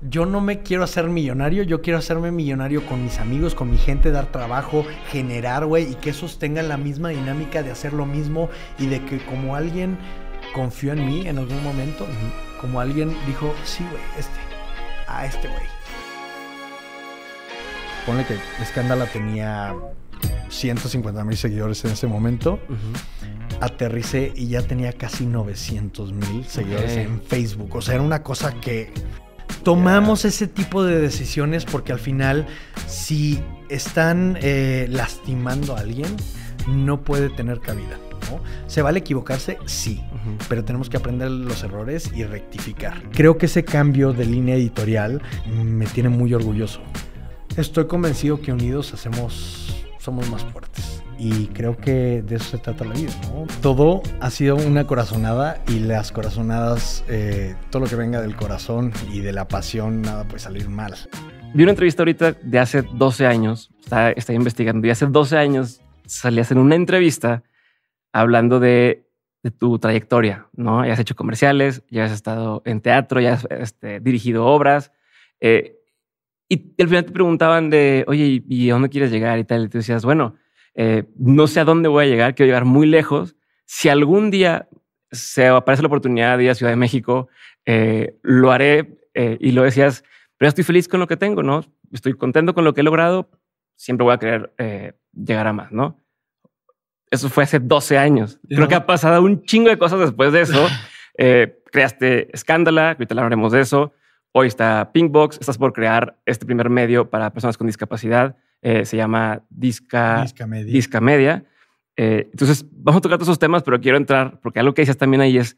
yo no me quiero hacer millonario, yo quiero hacerme millonario con mis amigos, con mi gente, dar trabajo, generar, güey, y que esos tengan la misma dinámica de hacer lo mismo y de que como alguien confió en mí en algún momento, como alguien dijo, sí, güey, este, a este güey. Ponle que Escándala tenía 150 mil seguidores en ese momento. Aterricé y ya tenía casi 900 mil seguidores en Facebook. O sea, era una cosa que tomamos ese tipo de decisiones porque al final, si están eh, lastimando a alguien, no puede tener cabida. ¿Se vale equivocarse? Sí, pero tenemos que aprender los errores y rectificar. Creo que ese cambio de línea editorial me tiene muy orgulloso. Estoy convencido que unidos hacemos, somos más fuertes y creo que de eso se trata la vida, ¿no? Todo ha sido una corazonada y las corazonadas, eh, todo lo que venga del corazón y de la pasión, nada puede salir mal. Vi una entrevista ahorita de hace 12 años, está, investigando, y hace 12 años salías en una entrevista hablando de, tu trayectoria, ¿no? Ya has hecho comerciales, ya has estado en teatro, ya has este, dirigido obras. Eh, y al final te preguntaban de, oye, ¿y a dónde quieres llegar y tal? Y tú decías, bueno, eh, no sé a dónde voy a llegar, quiero llegar muy lejos. Si algún día se aparece la oportunidad de ir a Ciudad de México, eh, lo haré eh, y lo decías, pero estoy feliz con lo que tengo, ¿no? Estoy contento con lo que he logrado, siempre voy a querer llegar a más, ¿no? Eso fue hace 12 años. Creo que ha pasado un chingo de cosas después de eso. Eh, creaste Escándala, ahorita hablaremos de eso. Hoy está Pinkbox, estás por crear este primer medio para personas con discapacidad. Eh, se llama Disca, Media. Eh, entonces, vamos a tocar todos esos temas, pero quiero entrar, porque algo que dices también ahí es,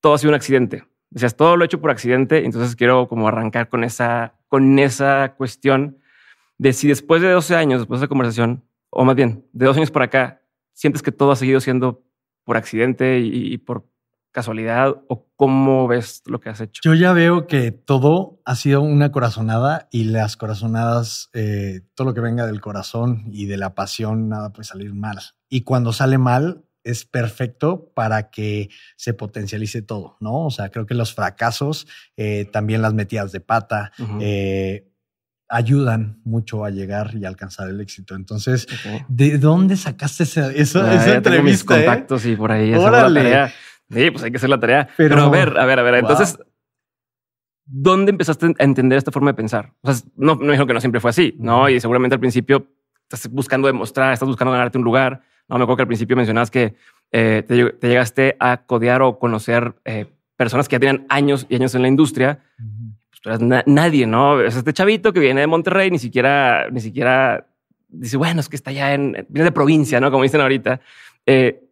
todo ha sido un accidente. Decías, todo lo he hecho por accidente, entonces quiero como arrancar con esa, con esa cuestión de si después de 12 años, después de esa conversación, o más bien, de 12 años para acá, sientes que todo ha seguido siendo por accidente y por casualidad o cómo ves lo que has hecho? Yo ya veo que todo ha sido una corazonada y las corazonadas, eh, todo lo que venga del corazón y de la pasión, nada puede salir mal. Y cuando sale mal, es perfecto para que se potencialice todo, ¿no? O sea, creo que los fracasos, eh, también las metidas de pata, eh, ayudan mucho a llegar y alcanzar el éxito. Entonces, ¿de dónde sacaste esa, entrevista? Ah, tengo mis contactos y por ahí. Órale. Sí, pues hay que hacer la tarea. Pero, a ver, a ver, a ver. Entonces, ¿dónde empezaste a entender esta forma de pensar? O sea, no, no dijo que no siempre fue así, ¿no? Y seguramente al principio estás buscando demostrar, estás buscando ganarte un lugar. No, me acuerdo que al principio mencionabas que eh, te, llegaste a codear o conocer eh, personas que ya tenían años y años en la industria. Pues, nadie, ¿no? Es este chavito que viene de Monterrey, ni siquiera, ni siquiera dice, bueno, es que está ya en, viene de provincia, ¿no? Como dicen ahorita. Eh,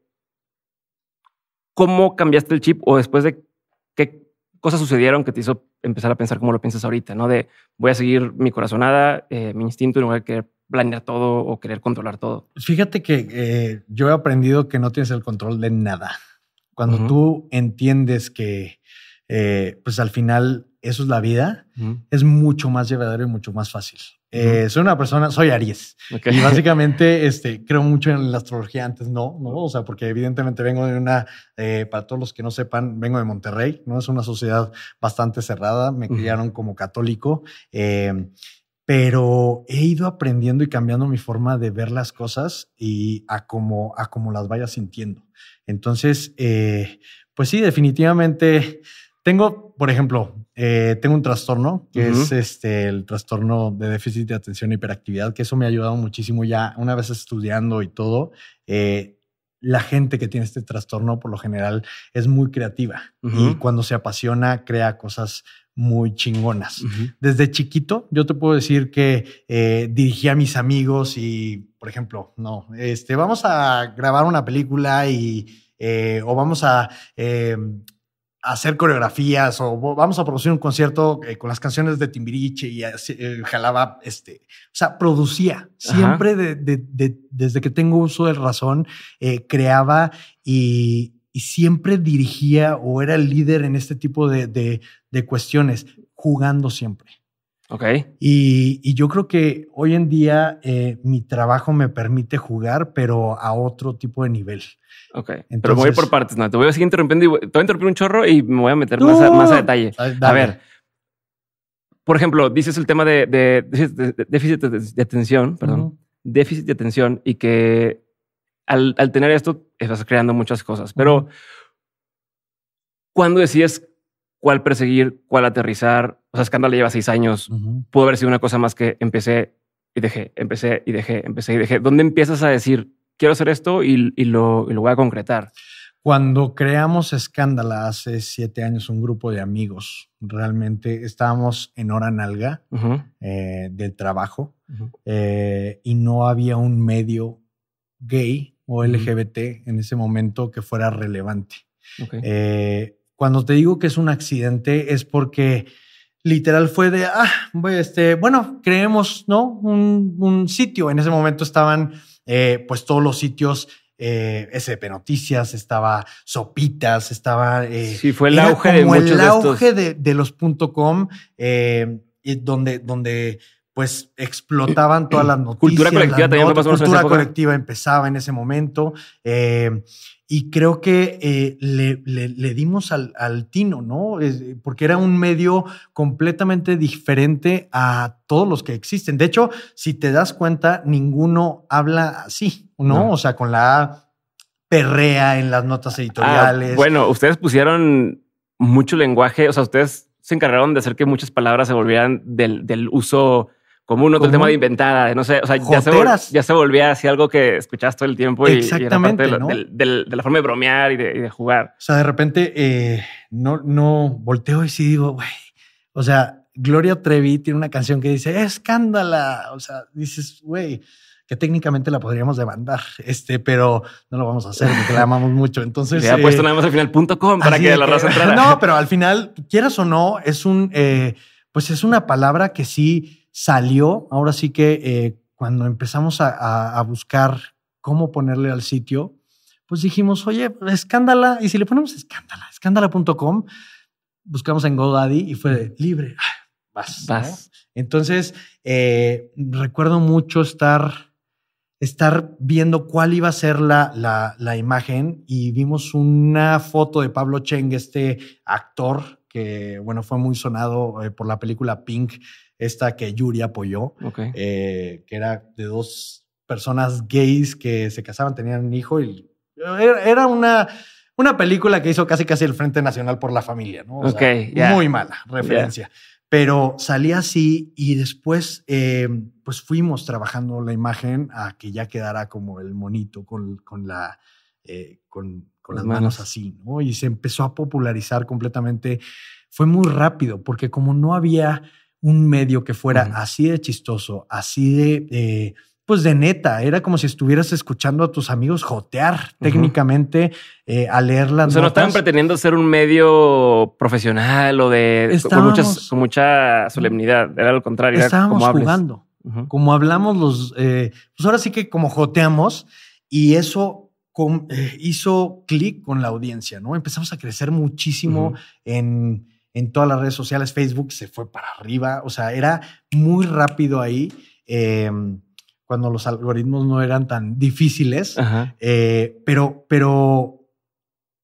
¿Cómo cambiaste el chip o después de qué cosas sucedieron que te hizo empezar a pensar como lo piensas ahorita, ¿no? De voy a seguir mi corazonada, eh, mi instinto, y no voy a querer planear todo o querer controlar todo. Fíjate que eh, yo he aprendido que no tienes el control de nada. Cuando tú entiendes que, eh, pues al final, eso es la vida, es mucho más llevadero y mucho más fácil. Eh, soy una persona, soy Aries. Y básicamente este, creo mucho en la astrología antes, no, no, o sea, porque evidentemente vengo de una, eh, para todos los que no sepan, vengo de Monterrey, ¿no? Es una sociedad bastante cerrada, me criaron como católico, eh, pero he ido aprendiendo y cambiando mi forma de ver las cosas y a cómo, a como las vaya sintiendo. Entonces, pues sí, definitivamente tengo, por ejemplo, eh, tengo un trastorno que es este, el trastorno de déficit de atención e hiperactividad, que eso me ha ayudado muchísimo ya una vez estudiando y todo. Eh, la gente que tiene este trastorno por lo general es muy creativa y cuando se apasiona crea cosas muy chingonas. Desde chiquito yo te puedo decir que eh, dirigí a mis amigos y, por ejemplo, no, este, vamos a grabar una película y o vamos a hacer coreografías o vamos a producir un concierto eh, con las canciones de Timbiriche y eh, jalaba, este, o sea, producía. Siempre desde que tengo uso de razón, eh, creaba y, y, siempre dirigía o era el líder en este tipo de, cuestiones, jugando siempre. Ok. Y, yo creo que hoy en día eh, mi trabajo me permite jugar, pero a otro tipo de nivel. Ok. pero voy por partes, no. Te voy a seguir interrumpiendo. Y te voy a interrumpir un chorro y me voy a meter más, a, más a detalle. A ver. Por ejemplo, dices el tema de, déficit de, atención, perdón. Déficit de atención y que al, tener esto estás creando muchas cosas. Pero cuando decías cuál perseguir, cuál aterrizar. O sea, Scandal lleva seis años. Pudo haber sido una cosa más que empecé y dejé, empecé y dejé, empecé y dejé. ¿Dónde empiezas a decir, quiero hacer esto y, lo, voy a concretar? Cuando creamos Escándala hace siete años, un grupo de amigos, realmente estábamos en hora nalga eh, del trabajo eh, y no había un medio gay o LGBT en ese momento que fuera relevante. Eh, cuando te digo que es un accidente es porque literal fue de, ah, este, bueno, creemos, ¿no? Un, sitio. En ese momento estaban, eh, pues, todos los sitios eh, SP Noticias, estaba Sopitas, estaba... Eh, sí, fue el auge de muchos el auge de, donde, donde pues eh, explotaban todas eh, las noticias. Cultura colectiva Cultura colectiva empezaba en ese momento. Eh, y creo que le, dimos al, tino, ¿no? porque era un medio completamente diferente a todos los que existen. De hecho, si te das cuenta, ninguno habla así, ¿no? O sea, con la perrea en las notas ah, editoriales. bueno, ustedes pusieron mucho lenguaje, o sea, ustedes se encargaron de hacer que muchas palabras se volvieran del, del uso como uno con el tema de inventada no sé, o sea, ya se, volvía así algo que escuchas todo el tiempo y, Exactamente, era parte de, la forma de bromear y de, jugar. O sea, de repente eh, no, no volteo y sí digo, güey, o sea, Gloria Trevi tiene una canción que dice escándala, o sea, dices, güey, que técnicamente la podríamos demandar, este, pero no lo vamos a hacer porque la amamos mucho. Entonces le ha puesto eh, nada más al final punto com para que, la raza entrara. No, pero al final quieras o no es un, eh, pues es una palabra que sí salió, ahora sí que eh, cuando empezamos a, buscar cómo ponerle al sitio, pues dijimos, oye, escándala, y si le ponemos escándala, escándala.com, buscamos en GoDaddy y fue libre, ah, vas. vas. Entonces, eh, recuerdo mucho estar, estar viendo cuál iba a ser la, imagen y vimos una foto de Pablo Cheng, este actor que, bueno, fue muy sonado eh, por la película Pink, esta que Yuri apoyó, eh, que era de dos personas gays que se casaban, tenían un hijo y er, era una, una película que hizo casi casi el Frente Nacional por la Familia, ¿no? Muy mala referencia. Pero salía así y después eh, pues fuimos trabajando la imagen a que ya quedara como el monito con, con la... Eh, con, con, las manos. manos así, ¿no? Y se empezó a popularizar completamente. Fue muy rápido porque como no había un medio que fuera así de chistoso, así de, pues de neta, era como si estuvieras escuchando a tus amigos jotear técnicamente eh, a leer O sea, no estaban pretendiendo ser un medio profesional o de con, mucha solemnidad, era lo contrario. Estábamos jugando, como hablamos los, eh, pues ahora sí que como joteamos y eso eh, hizo clic con la audiencia, ¿no? Empezamos a crecer muchísimo en en todas las redes sociales, Facebook se fue para arriba, o sea, era muy rápido ahí. Em, cuando los algoritmos no eran tan difíciles, eh, pero, pero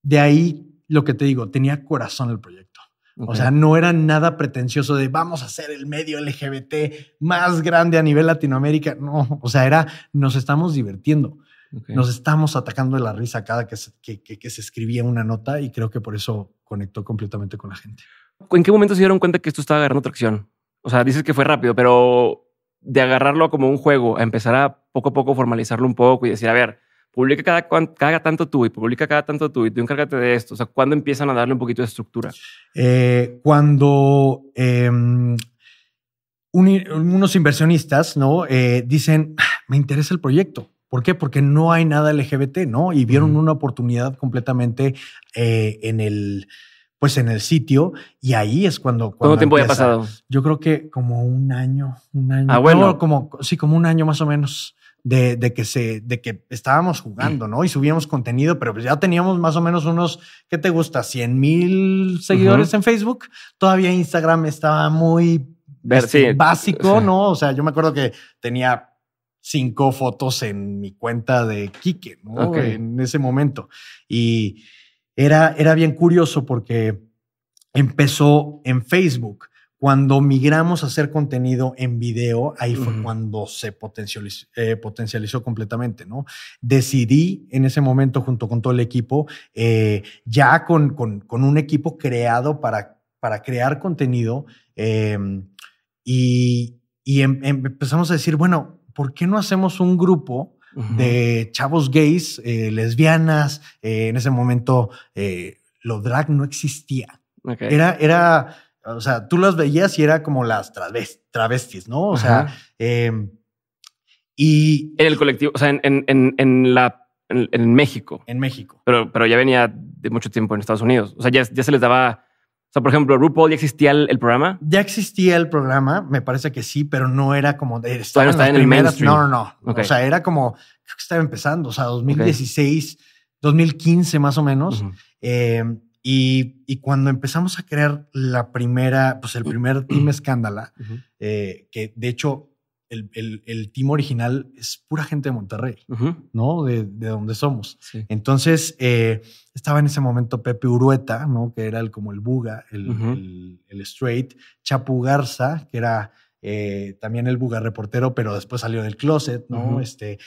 de ahí lo que te digo, tenía corazón el proyecto. O sea, no era nada pretencioso de vamos a hacer el medio LGBT más grande a nivel Latinoamérica. No, o sea, era nos estamos divirtiendo. Nos estamos atacando de la risa cada que se escribía una nota y creo que por eso conectó completamente con la gente. ¿En qué momento se dieron cuenta que esto estaba agarrando tracción? O sea, dices que fue rápido, pero de agarrarlo como un juego a empezar a poco a poco formalizarlo un poco y decir, a ver, publica cada, tanto tú y publica cada tanto tú y tú encárgate de esto. O sea, ¿cuándo empiezan a darle un poquito de estructura? Eh, cuando em, unos inversionistas ¿no? Eh, dicen, ah, me interesa el proyecto. ¿Por qué? Porque no hay nada LGBT, ¿no? Y vieron una oportunidad completamente eh, en el pues en el sitio y ahí es cuando... cuando ¿Cuánto tiempo ya pasado? Yo creo que como un año, un año. Ah, bueno. como, sí, como un año más o menos. De, que se, de que estábamos jugando, mm. ¿no? Y subíamos contenido, pero pues, ya teníamos más o menos unos, ¿qué te gusta? 100 mil seguidores en Facebook. Todavía Instagram estaba muy este, básico, ¿no? O sea, yo me acuerdo que tenía cinco fotos en mi cuenta de Kike, ¿no? En ese momento. Y, era, era bien curioso porque empezó en Facebook. Cuando migramos a hacer contenido en video, ahí fue cuando se potencializó, eh, potencializó, completamente, ¿no? Decidí en ese momento, junto con todo el equipo, eh, ya con, con, un equipo creado para, para crear contenido, em, y, em, em, empezamos a decir, bueno, ¿por qué no hacemos un grupo de chavos gays, eh, lesbianas. Eh, en ese momento, eh, lo drag no existía. Era, era, o sea, tú las veías y era como las travestis, ¿no? O sea, em, y. En el colectivo, o sea, en, la. En, en, México. En México. Pero, pero ya venía de mucho tiempo en Estados Unidos. O sea, ya, ya se les daba o sea, por ejemplo, RuPaul ya existía el, programa. Ya existía el programa, me parece que sí, pero no era como de. no en el No, no, no. O sea, era como. Creo que estaba empezando, o sea, 2016, 2015 más o menos. Eh, y, cuando empezamos a crear la primera, pues el primer Team Escándala, eh, que de hecho el, el, team original es pura gente de Monterrey, ¿no? De, de, donde somos. Entonces, eh, estaba en ese momento Pepe Urueta, ¿no? Que era el, como el Buga, el, el straight. Chapu Garza, que era eh, también el Buga reportero, pero después salió del closet, ¿no? Este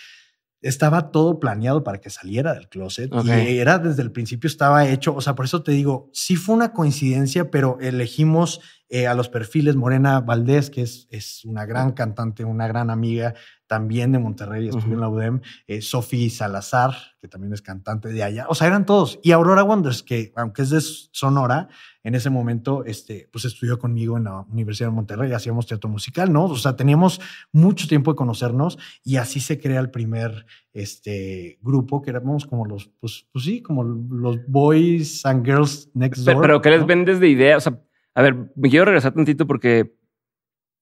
estaba todo planeado para que saliera del closet y era desde el principio estaba hecho, o sea, por eso te digo, sí fue una coincidencia, pero elegimos eh, a los perfiles Morena Valdés, que es, es una gran cantante, una gran amiga también de Monterrey, y en la UDEM, eh, Salazar, que también es cantante de allá, o sea, eran todos, y Aurora Wonders, que aunque es de Sonora, en ese momento, este, pues estudió conmigo en la Universidad de Monterrey, hacíamos teatro musical, ¿no? O sea, teníamos mucho tiempo de conocernos y así se crea el primer este, grupo que éramos como los, pues, pues sí, como los boys and girls next door. Pero, ¿qué les vendes de idea, o sea, a ver, me quiero regresar tantito porque,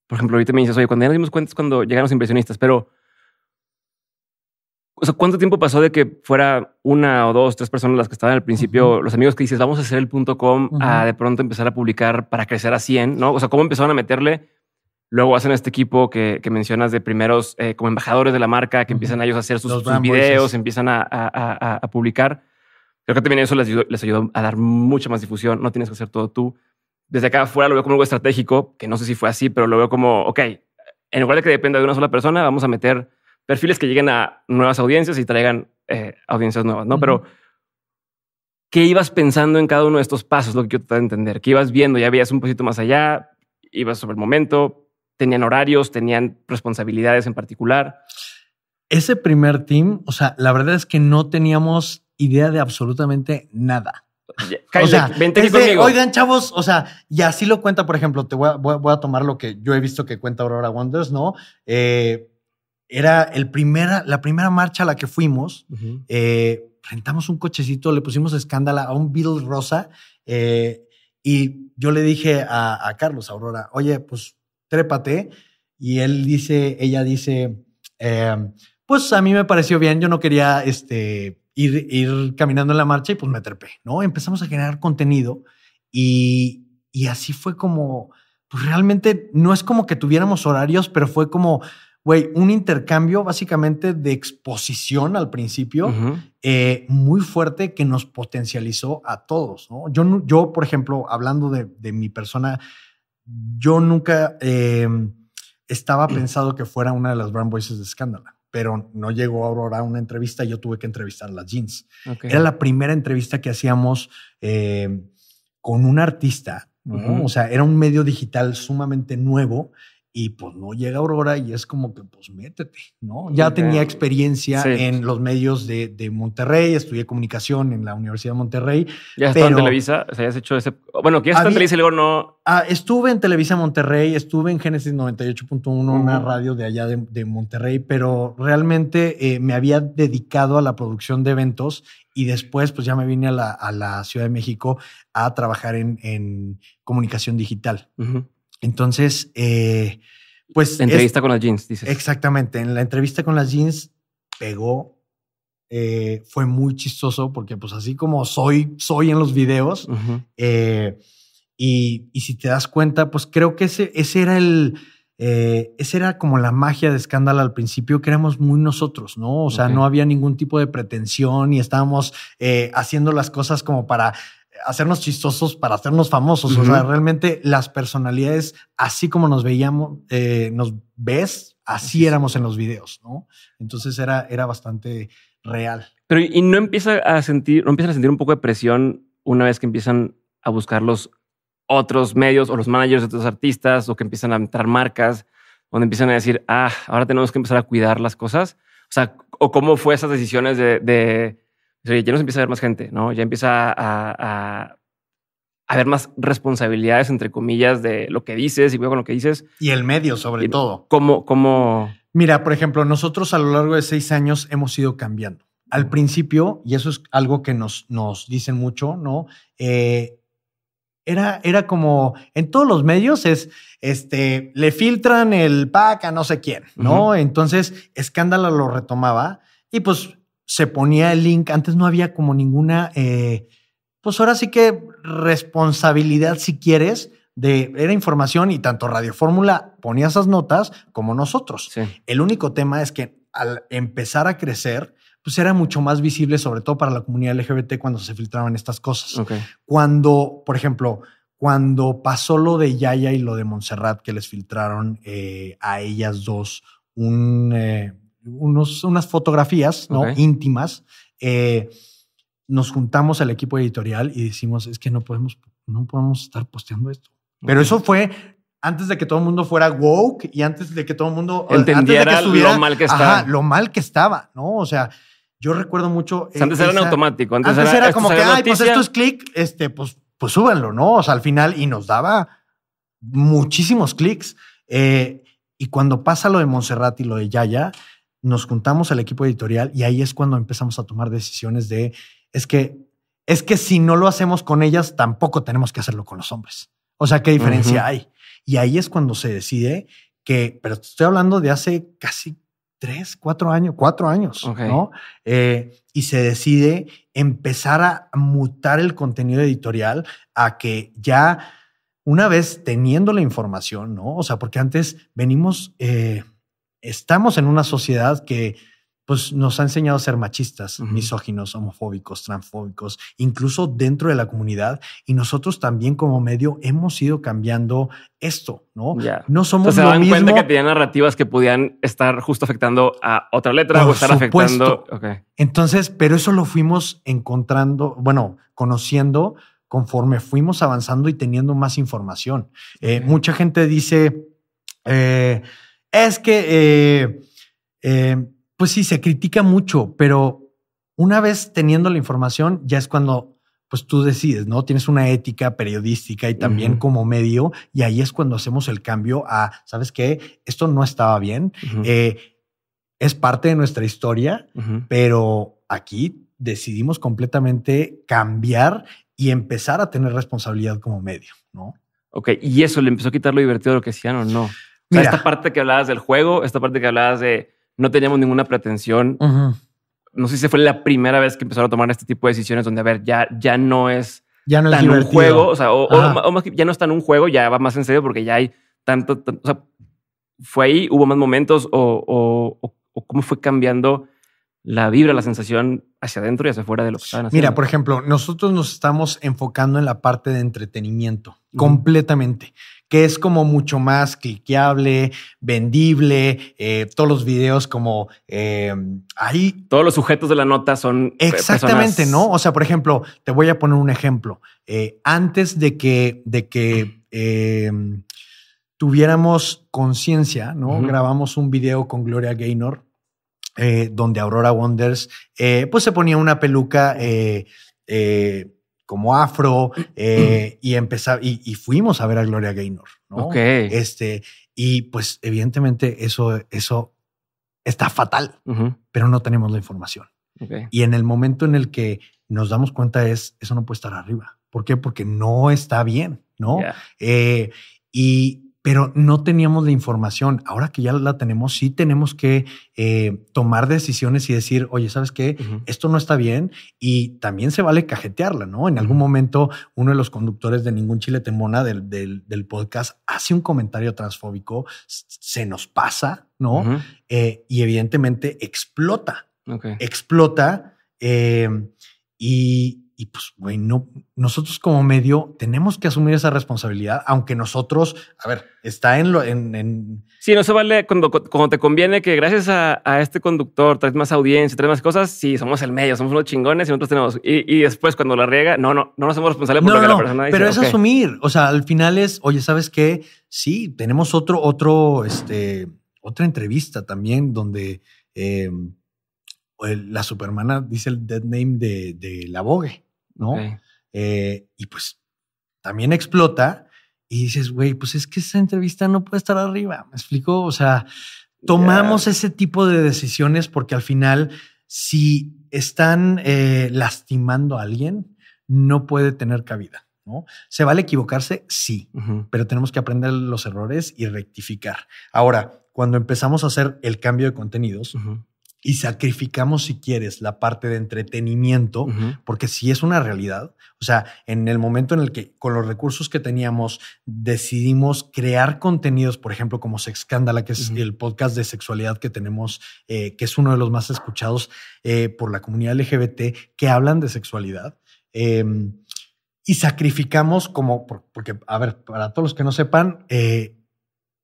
por ejemplo, ahorita me dices, oye, cuando ya nos dimos cuenta es cuando llegan los impresionistas, pero o sea, ¿cuánto tiempo pasó de que fuera una o dos, tres personas las que estaban al principio, los amigos que dices, vamos a hacer el punto com, a de pronto empezar a publicar para crecer a 100, ¿no? O sea, ¿cómo empezaron a meterle? Luego hacen este equipo que, mencionas de primeros eh, como embajadores de la marca, que empiezan ellos a hacer sus, videos, empiezan a, a, a, publicar. Creo que también eso les les ayudó a dar mucha más difusión. No tienes que hacer todo tú. Desde acá afuera lo veo como algo estratégico, que no sé si fue así, pero lo veo como, ok, en lugar de que dependa de una sola persona, vamos a meter perfiles que lleguen a nuevas audiencias y traigan eh, audiencias nuevas, ¿no? Pero, ¿qué ibas pensando en cada uno de estos pasos? Lo que yo trataba de entender. ¿Qué ibas viendo? ¿Ya veías un poquito más allá? ¿Ibas sobre el momento? ¿Tenían horarios? ¿Tenían responsabilidades en particular? Ese primer team, o sea, la verdad es que no teníamos idea de absolutamente nada. o sea, Oigan, chavos, o sea, y así lo cuenta, por ejemplo, te voy a, voy a, tomar lo que yo he visto que cuenta Aurora Wonders, ¿no? Eh, era el la primera marcha a la que fuimos. Eh, rentamos un cochecito, le pusimos escándala a un Beetle rosa. Eh, y yo le dije a, Carlos, a Aurora, oye, pues trépate. Y él dice, ella dice, em, pues a mí me pareció bien, yo no quería este, ir, caminando en la marcha y pues me trepé, ¿no? Empezamos a generar contenido y, y así fue como, pues realmente no es como que tuviéramos horarios, pero fue como, güey, un intercambio básicamente de exposición al principio eh, muy fuerte que nos potencializó a todos. ¿no? Yo, yo, por ejemplo, hablando de, mi persona, yo nunca em, estaba pensado que fuera una de las brand voices de Escándala, pero no llegó Aurora a una entrevista yo tuve que entrevistar a las jeans. Era la primera entrevista que hacíamos em, con un artista. O sea, era un medio digital sumamente nuevo y pues no llega Aurora y es como que pues métete, ¿no? Ya tenía experiencia en los medios de, Monterrey, estudié comunicación en la Universidad de Monterrey. ¿Ya estás en Televisa? O sea, has hecho ese... Bueno, que ya en Televisa y luego no... Ah, estuve en Televisa Monterrey, estuve en Génesis 98.1, una radio de allá de, Monterrey, pero realmente eh, me había dedicado a la producción de eventos y después pues ya me vine a la, a la Ciudad de México a trabajar en, comunicación digital. Entonces, eh, pues... Entrevista con las jeans, dices. Exactamente, en la entrevista con las jeans pegó, eh, fue muy chistoso porque pues así como soy, soy en los videos, eh, y, si te das cuenta, pues creo que ese, ese era el... ese era como la magia de escándalo al principio, que éramos muy nosotros, ¿no? O sea, no había ningún tipo de pretensión y estábamos haciendo las cosas como para hacernos chistosos para hacernos famosos. O sea, realmente las personalidades, así como nos veíamos, eh, nos ves, así éramos en los videos, ¿no? Entonces era, bastante real. Pero y no empieza a sentir, no empiezan a sentir un poco de presión una vez que empiezan a buscar los otros medios o los managers de otros artistas o que empiezan a entrar marcas donde empiezan a decir, ah, ahora tenemos que empezar a cuidar las cosas. O sea, o cómo fue esas decisiones de ya nos empieza a ver más gente, ¿no? Ya empieza a, a, ver más responsabilidades, entre comillas, de lo que dices y luego con lo que dices. Y el medio, sobre todo. ¿Cómo, cómo? Mira, por ejemplo, nosotros a lo largo de seis años hemos ido cambiando. Al principio, y eso es algo que nos, nos dicen mucho, ¿no? Eh, era, era como en todos los medios es, este, le filtran el pack a no sé quién, ¿no? Entonces, escándalo lo retomaba y pues se ponía el link. Antes no había como ninguna, eh, pues ahora sí que responsabilidad, si quieres, de era información y tanto Radio Fórmula ponía esas notas como nosotros. El único tema es que al empezar a crecer, pues era mucho más visible, sobre todo para la comunidad LGBT, cuando se filtraban estas cosas. Cuando, por ejemplo, cuando pasó lo de Yaya y lo de Montserrat, que les filtraron eh, a ellas dos un, eh, unas fotografías ¿no? íntimas. Eh, nos juntamos al equipo editorial y decimos, es que no podemos, no podemos estar posteando esto. Pero eso fue antes de que todo el mundo fuera woke y antes de que todo el mundo eh, entendiera que lo mal que estaba. lo mal que estaba, ¿no? O sea, yo recuerdo mucho. antes era automático. Antes, era, como que, ay, pues esto es click, este, pues, pues súbanlo, ¿no? O sea, al final, y nos daba muchísimos clics. Eh, y cuando pasa lo de Montserrat y lo de Yaya, nos juntamos al equipo editorial y ahí es cuando empezamos a tomar decisiones de, es que, es que si no lo hacemos con ellas, tampoco tenemos que hacerlo con los hombres. O sea, ¿qué diferencia hay? Y ahí es cuando se decide que, pero estoy hablando de hace casi tres, cuatro años, cuatro años, ¿no? Eh, y se decide empezar a mutar el contenido editorial a que ya una vez teniendo la información, ¿no? O sea, porque antes venimos... Eh, estamos en una sociedad que pues nos ha enseñado a ser machistas, misóginos, homofóbicos, transfóbicos, incluso dentro de la comunidad. Y nosotros también como medio hemos ido cambiando esto, ¿no? No somos... se dan cuenta que tenían narrativas que podían estar justo afectando a otra letra o estar supuesto. afectando... Entonces, pero eso lo fuimos encontrando, bueno, conociendo conforme fuimos avanzando y teniendo más información. Eh, mucha gente dice... Eh, es que, eh, eh, pues sí, se critica mucho, pero una vez teniendo la información, ya es cuando pues tú decides, ¿no? Tienes una ética periodística y también como medio, y ahí es cuando hacemos el cambio a, ¿sabes qué? Esto no estaba bien, eh, es parte de nuestra historia, pero aquí decidimos completamente cambiar y empezar a tener responsabilidad como medio, ¿no? Ok, ¿y eso le empezó a quitar lo divertido de lo que hacían o no? esta parte que hablabas del juego, esta parte que hablabas de no teníamos ninguna pretensión. No sé si fue la primera vez que empezaron a tomar este tipo de decisiones donde, a ver, ya, ya no es ya no juego, o sea, o, ya no está en un juego, ya va más en serio porque ya hay tanto, o sea, fue ahí, hubo más momentos o, o cómo fue cambiando la vibra, la sensación hacia adentro y hacia afuera de lo que estaban haciendo. Mira, por ejemplo, nosotros nos estamos enfocando en la parte de entretenimiento completamente que es como mucho más cliqueable, vendible, eh, todos los videos como em, ahí. Todos los sujetos de la nota son. Eh, Exactamente, ¿no? O sea, por ejemplo, te voy a poner un ejemplo. Eh, antes de que, de em, tuviéramos conciencia, ¿no? Grabamos un video con Gloria Gaynor, donde Aurora Wonders, pues se ponía una peluca como afro eh, y, empezar y, fuimos a ver a Gloria Gaynor, ¿no? Este, y pues evidentemente eso, eso está fatal, pero no tenemos la información. Y en el momento en el que nos damos cuenta es, eso no puede estar arriba. ¿Por qué? Porque no está bien, ¿no? Eh, y, pero no teníamos la información. Ahora que ya la tenemos, sí tenemos que eh, tomar decisiones y decir, oye, ¿sabes qué? Esto no está bien y también se vale cajetearla, ¿no? En algún momento uno de los conductores de Ningún Chile Temona del, podcast hace un comentario transfóbico, se nos pasa, ¿no? Eh, y evidentemente explota, explota eh, y, y pues, güey, no, nosotros como medio tenemos que asumir esa responsabilidad, aunque nosotros, a ver, está en lo, en, Sí, no se vale cuando, cuando te conviene que gracias a, este conductor traes más audiencia, traes más cosas, sí, somos el medio, somos unos chingones y nosotros tenemos, y, después cuando la riega, no, no, no somos responsables por la persona Pero es asumir, o sea, al final es, oye, ¿sabes qué? Sí, tenemos otro, otro, este, otra entrevista también donde... Em, la supermana dice el dead name de, de la Vogue. ¿no? Eh, y pues también explota y dices, güey, pues es que esa entrevista no puede estar arriba. ¿Me explico? O sea, tomamos ese tipo de decisiones porque al final, si están eh, lastimando a alguien, no puede tener cabida. ¿No? ¿Se vale equivocarse? Sí, pero tenemos que aprender los errores y rectificar. Ahora, cuando empezamos a hacer el cambio de contenidos, y sacrificamos, si quieres, la parte de entretenimiento, porque si es una realidad. O sea, en el momento en el que con los recursos que teníamos decidimos crear contenidos, por ejemplo, como Sexcándala, que es el podcast de sexualidad que tenemos, eh, que es uno de los más escuchados eh, por la comunidad LGBT, que hablan de sexualidad. Em, y sacrificamos como, porque, a ver, para todos los que no sepan, eh,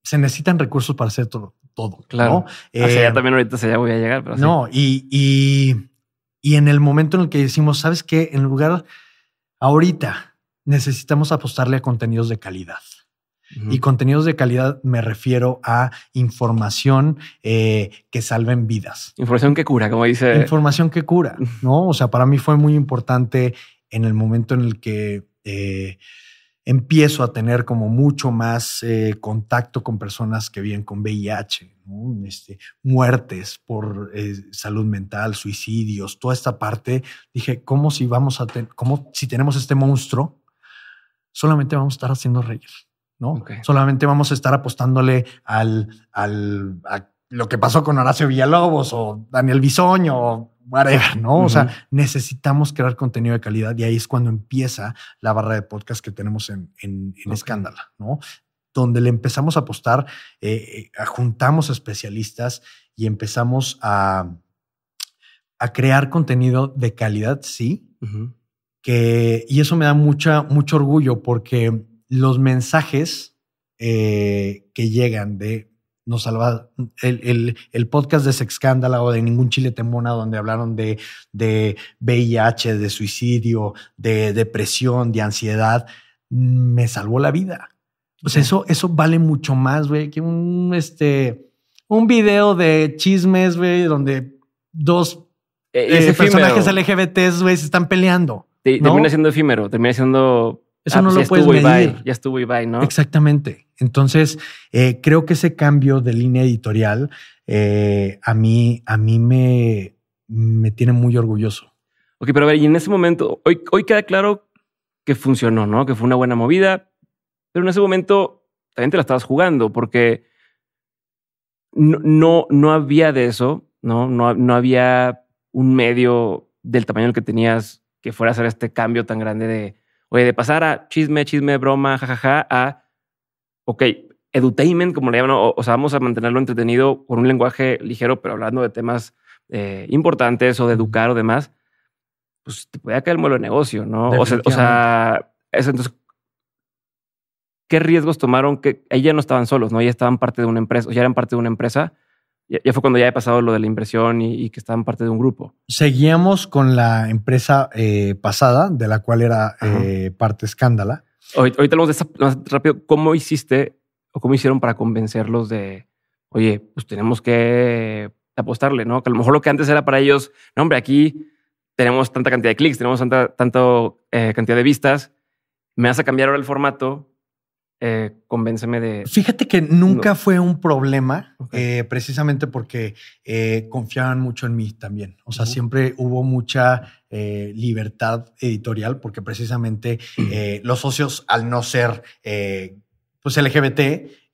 se necesitan recursos para hacer todo, todo. Claro. Ah, ya em, también ahorita ya voy a llegar. Pero no, y, y, en el momento en el que decimos, ¿sabes qué? En lugar, ahorita necesitamos apostarle a contenidos de calidad. Y contenidos de calidad me refiero a información eh, que salven vidas. Información que cura, como dice. Información que cura, ¿no? O sea, para mí fue muy importante en el momento en el que eh, empiezo a tener como mucho más eh, contacto con personas que viven con VIH, este, muertes por eh, salud mental, suicidios, toda esta parte. Dije, ¿cómo si vamos a tener, cómo si tenemos este monstruo, solamente vamos a estar haciendo reír, ¿no? Solamente vamos a estar apostándole al, al, a lo que pasó con Horacio Villalobos o Daniel Bisoño ¿no? O sea, necesitamos crear contenido de calidad y ahí es cuando empieza la barra de podcast que tenemos en, Escándala, ¿no? Donde le empezamos a apostar, eh, eh, juntamos especialistas y empezamos a, a crear contenido de calidad, sí. que, y eso me da mucha, mucho orgullo porque los mensajes eh, que llegan de nos salvó el, podcast de Sexcándala o de Ningún Chile Temona, donde hablaron de, VIH, de suicidio, de depresión, de ansiedad, me salvó la vida. O eso, eso vale mucho más, güey, que un, este, un video de chismes, güey, donde dos eh, eh, personajes LGBTs, se están peleando. Termina siendo efímero, termina siendo... Eso ah, no pues lo puedes medir. ya estuvo y ¿no? Exactamente. Entonces, eh, creo que ese cambio de línea editorial eh, a mí, a mí me, me tiene muy orgulloso. Ok, pero a ver, y en ese momento, hoy, hoy queda claro que funcionó, ¿no? Que fue una buena movida, pero en ese momento también te la estabas jugando porque no, no, había de eso, ¿no? ¿no? No había un medio del tamaño que tenías que fuera a hacer este cambio tan grande de, oye, de pasar a chisme, chisme, broma, jajaja, a ok, edutainment, como le llaman, o, sea, vamos a mantenerlo entretenido con un lenguaje ligero, pero hablando de temas eh, importantes o de educar o demás, pues te puede caer el modelo de negocio, ¿no? O sea, entonces, ¿qué riesgos tomaron? Que ya no estaban solos, ¿no? Ya estaban parte de una empresa, ya eran parte de una empresa. Ya, fue cuando ya he pasado lo de la inversión y, que estaban parte de un grupo. Seguíamos con la empresa eh, pasada, de la cual era eh, parte escándala. Hoy, ahorita hablamos de más rápido. ¿Cómo hiciste o cómo hicieron para convencerlos de, oye, pues tenemos que apostarle, ¿no? Que a lo mejor lo que antes era para ellos, no, hombre, aquí tenemos tanta cantidad de clics, tenemos tanta eh, cantidad de vistas, me vas a cambiar ahora el formato eh, convénceme de... Fíjate que nunca fue un problema, eh, precisamente porque eh, confiaban mucho en mí también. O sea, siempre hubo mucha libertad editorial, porque precisamente mm. los socios, al no ser pues LGBT,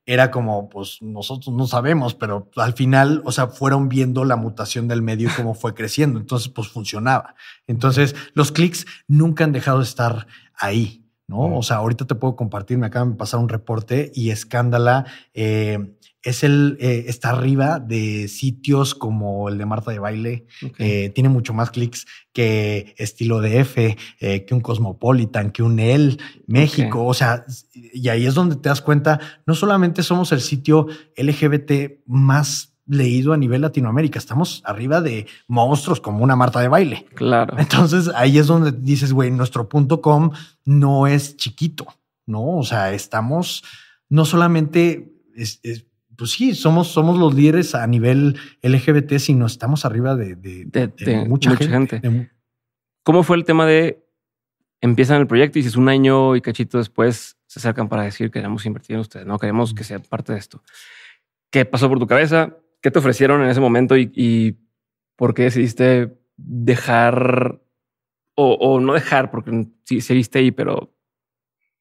era como, pues nosotros no sabemos, pero al final, o sea, fueron viendo la mutación del medio y cómo fue creciendo. Entonces, pues funcionaba. Entonces, los clics nunca han dejado de estar ahí. ¿no? O sea, ahorita te puedo compartir, me acaban de pasar un reporte y Escándala eh, es el, eh, está arriba de sitios como el de Marta de Baile, eh, tiene mucho más clics que Estilo de F, que un Cosmopolitan, que un El México, o sea, y ahí es donde te das cuenta, no solamente somos el sitio LGBT más leído a nivel Latinoamérica. Estamos arriba de monstruos como una Marta de baile. Claro. Entonces ahí es donde dices, güey, nuestro punto com no es chiquito, ¿no? O sea, estamos no solamente, pues sí, somos, somos los líderes a nivel LGBT, sino estamos arriba de, de, mucha, gente. ¿Cómo fue el tema de empiezan el proyecto y si es un año y cachito después se acercan para decir que queremos invertir en ustedes, no queremos que sea parte de esto? ¿Qué pasó por tu cabeza? ¿Qué te ofrecieron en ese momento y, por qué decidiste dejar o, no dejar? Porque sí, seguiste ahí, pero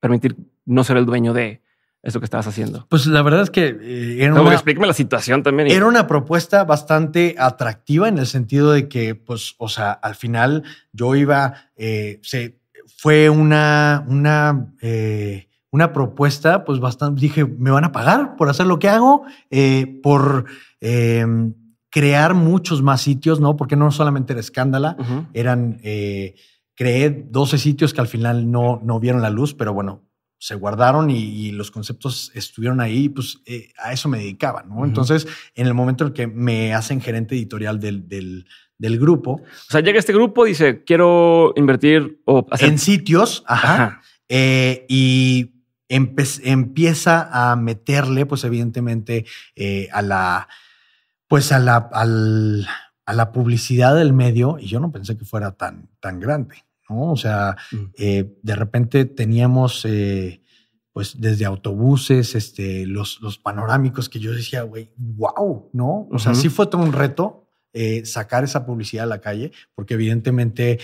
permitir no ser el dueño de eso que estabas haciendo? Pues la verdad es que eh, era explícame la situación también. Era una propuesta bastante atractiva en el sentido de que, pues, o sea, al final yo iba, eh, se, fue una, una eh, una propuesta, pues bastante, dije, me van a pagar por hacer lo que hago, eh, por em, crear muchos más sitios, ¿no? Porque no solamente era escándala, eran, eh, creé 12 sitios que al final no, no vieron la luz, pero bueno, se guardaron y, los conceptos estuvieron ahí, pues eh, a eso me dedicaba, ¿no? Entonces, en el momento en que me hacen gerente editorial del, grupo. O sea, llega este grupo, dice, quiero invertir o En sitios, ajá. y empieza a meterle, pues evidentemente, eh, a la, pues a la, al, a la publicidad del medio y yo no pensé que fuera tan, tan grande, ¿no? O sea, mm. eh, de repente teníamos, eh, pues desde autobuses, este, los, los panorámicos que yo decía, güey, wow, ¿no? O sea, sí fue todo un reto sacar esa publicidad a la calle, porque evidentemente,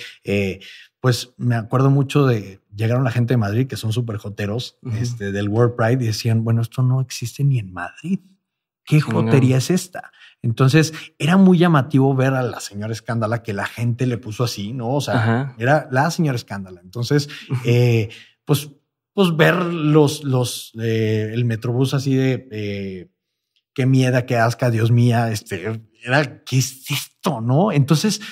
pues me acuerdo mucho de, llegaron la gente de Madrid, que son súper joteros, este, del World Pride, y decían, bueno, esto no existe ni en Madrid. ¿Qué jotería es esta? Entonces era muy llamativo ver a la señora Escándala que la gente le puso así, ¿no? O sea, era la señora Escándala. Entonces, eh, pues, pues ver los, los, eh, el metrobús así de eh, qué mierda, qué asca, Dios mía, este, era, ¿qué es esto? No? Entonces,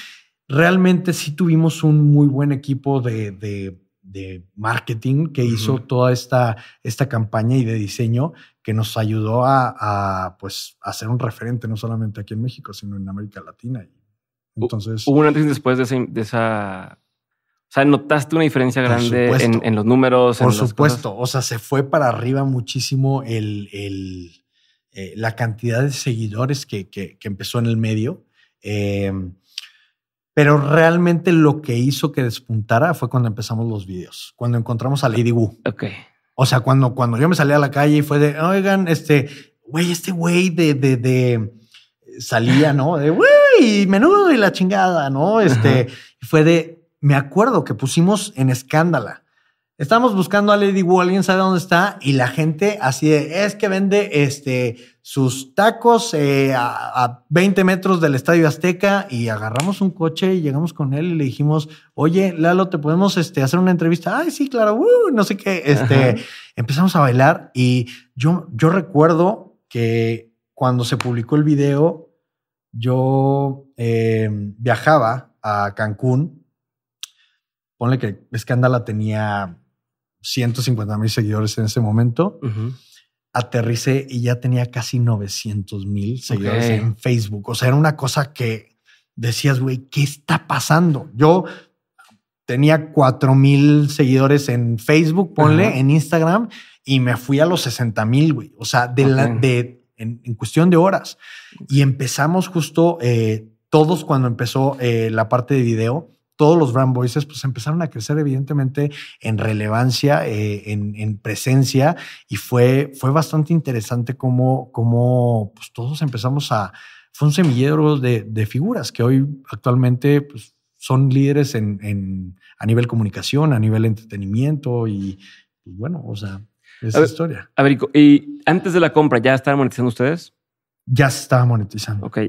realmente sí tuvimos un muy buen equipo de, de de marketing que hizo toda esta, esta campaña y de diseño que nos ayudó a, pues, a ser un referente no solamente aquí en México, sino en América Latina. Entonces... Hubo un antes y después de, ese, esa... O sea, ¿notaste una diferencia grande en, los números? Por supuesto, o sea, se fue para arriba muchísimo el, el eh, la cantidad de seguidores que, que, que empezó en el medio. Eh, pero realmente lo que hizo que despuntara fue cuando empezamos los videos, cuando encontramos a Lady Wu. Ok. O sea, cuando, cuando yo me salí a la calle y fue de, oigan, este, güey, este güey de, de, de, salía, ¿no? De, güey, menudo y la chingada, ¿no? Este, fue de, me acuerdo que pusimos en escándala. Estábamos buscando a Lady Wu, alguien sabe dónde está, y la gente así es que vende, este, sus tacos eh, a, 20 metros del Estadio Azteca y agarramos un coche y llegamos con él y le dijimos, oye, Lalo, ¿te podemos este, hacer una entrevista? Ay, sí, claro, uh, no sé qué. Este, empezamos a bailar y yo, yo recuerdo que cuando se publicó el video, yo em, viajaba a Cancún. Ponle que Escándala tenía 150 mil seguidores en ese momento aterricé y ya tenía casi 900 mil seguidores en Facebook. O sea, era una cosa que decías, güey, ¿qué está pasando? Yo tenía 4 mil seguidores en Facebook, ponle, en Instagram, y me fui a los 60 mil, güey. O sea, en, cuestión de horas. Y empezamos justo eh, todos cuando empezó eh, la parte de video todos los brand voices pues empezaron a crecer evidentemente en relevancia, eh, en, presencia y fue, fue bastante interesante cómo, cómo pues, todos empezamos a... Fue un semillero de, de figuras que hoy actualmente pues, son líderes en, a nivel comunicación, a nivel entretenimiento y, pues bueno, o sea, esa historia. A ver, y antes de la compra, ¿ya estaban monetizando ustedes? Ya se estaba monetizando. Ok.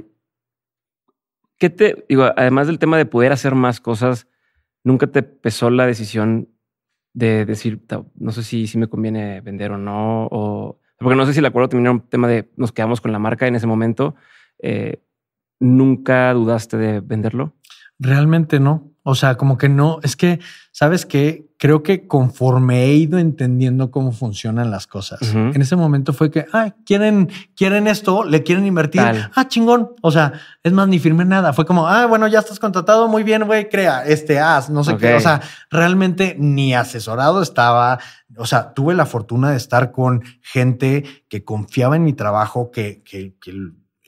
¿Qué te, digo, además del tema de poder hacer más cosas, nunca te pesó la decisión de decir, no sé si, si me conviene vender o no, o porque no sé si el acuerdo terminó un tema de nos quedamos con la marca en ese momento. Eh, ¿Nunca dudaste de venderlo? Realmente no. O sea, como que no, es que, ¿sabes que Creo que conforme he ido entendiendo cómo funcionan las cosas, en ese momento fue que, ah, quieren, quieren esto, le quieren invertir. Ah, chingón. O sea, es más, ni firme nada. Fue como, ah, bueno, ya estás contratado, muy bien, güey, crea, este, as. no sé qué. O sea, realmente ni asesorado estaba. O sea, tuve la fortuna de estar con gente que confiaba en mi trabajo, que, que, que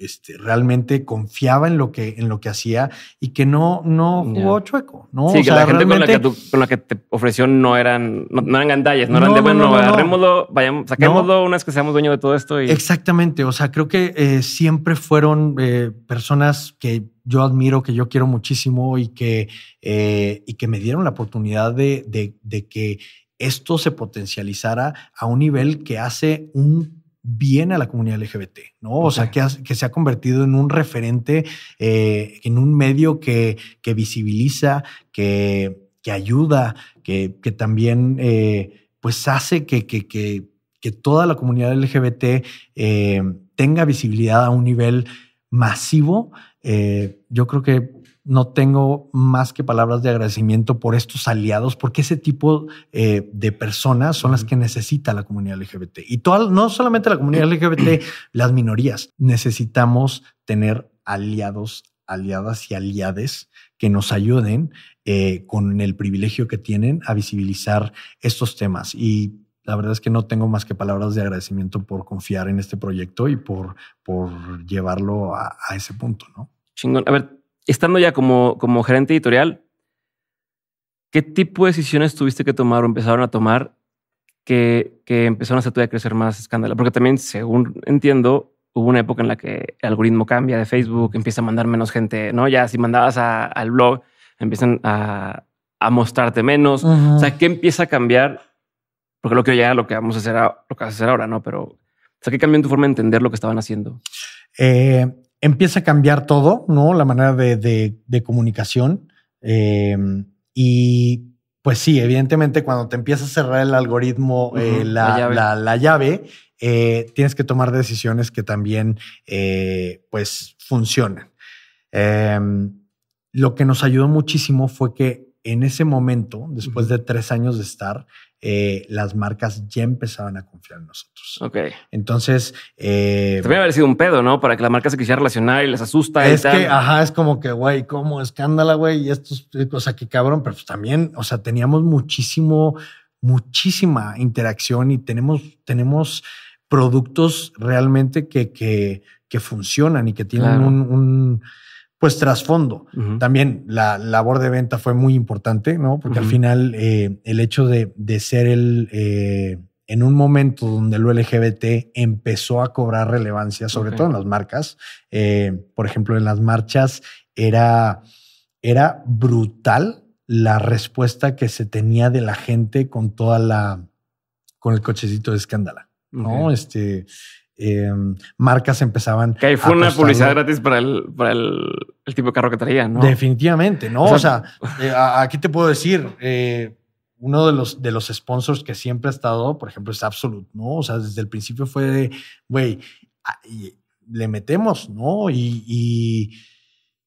este, realmente confiaba en lo que, en lo que hacía y que no, no jugó chueco. ¿no? Sí, que la gente con, la que la que te ofreció no eran, no, no eran gandallas, no, eran de bueno, agarrémoslo, vayamos, saquémoslo una vez que seamos dueños de todo esto. Exactamente. O sea, creo que eh, siempre fueron eh, personas que yo admiro, que yo quiero muchísimo y que, eh, y que me dieron la oportunidad de, de que esto se potencializara a un nivel que hace un bien a la comunidad LGBT, ¿no? O sea, que, se ha convertido en un referente, eh, en un medio que, visibiliza, que, ayuda, que, también eh, pues hace que, toda la comunidad LGBT eh, tenga visibilidad a un nivel masivo. yo creo que no tengo más que palabras de agradecimiento por estos aliados, porque ese tipo eh, de personas son las que necesita la comunidad LGBT. Y no solamente la comunidad LGBT, las minorías. Necesitamos tener aliados, aliadas y aliades que nos ayuden eh, con el privilegio que tienen a visibilizar estos temas. Y la verdad es que no tengo más que palabras de agradecimiento por confiar en este proyecto y por, por llevarlo a, ese punto, ¿no? Chingón. A ver, estando ya como, como gerente editorial, ¿qué tipo de decisiones tuviste que tomar o empezaron a tomar que, que empezaron a hacer a crecer más escándalo? Porque también, según entiendo, hubo una época en la que el algoritmo cambia de Facebook, empieza a mandar menos gente, ¿no? Ya si mandabas al blog, empiezan a, mostrarte menos. O sea, ¿qué empieza a cambiar? Porque lo que ya lo que vamos a hacer, lo que vas a hacer ahora, ¿no? Pero, o ¿qué cambió en tu forma de entender lo que estaban haciendo? Eh, empieza a cambiar todo, ¿no? La manera de, comunicación. Eh, y pues sí, evidentemente cuando te empieza a cerrar el algoritmo, eh, la, llave, eh, tienes que tomar decisiones que también pues funcionan. Em, lo que nos ayudó muchísimo fue que en ese momento, después de tres años de estar, eh, las marcas ya empezaban a confiar en nosotros. Ok. Entonces. Eh, también haber sido un pedo, ¿no? Para que la marca se quisiera relacionar y les asusta. Es y tal. que, ajá, es como que, güey, ¿cómo? Escándala, güey. Y estos, o sea, qué cabrón. Pero pues, también, o sea, teníamos muchísimo, muchísima interacción y tenemos, tenemos productos realmente que, que, que funcionan y que tienen un, un pues trasfondo. También la labor de venta fue muy importante, ¿no? Porque al final eh, el hecho de, ser el, eh, en un momento donde lo LGBT empezó a cobrar relevancia, sobre todo en las marcas, eh, por ejemplo, en las marchas era, era brutal la respuesta que se tenía de la gente con toda la, con el cochecito de escándala, ¿no? Este, Em, marcas empezaban. Que ahí fue una publicidad gratis para el, para el, tipo de carro que traían, ¿no? Definitivamente, ¿no? O sea, eh, aquí te puedo decir, eh, uno de los, de los sponsors que siempre ha estado, por ejemplo, es Absolute, ¿no? O sea, desde el principio fue de, güey, ah, le metemos, ¿no? Y,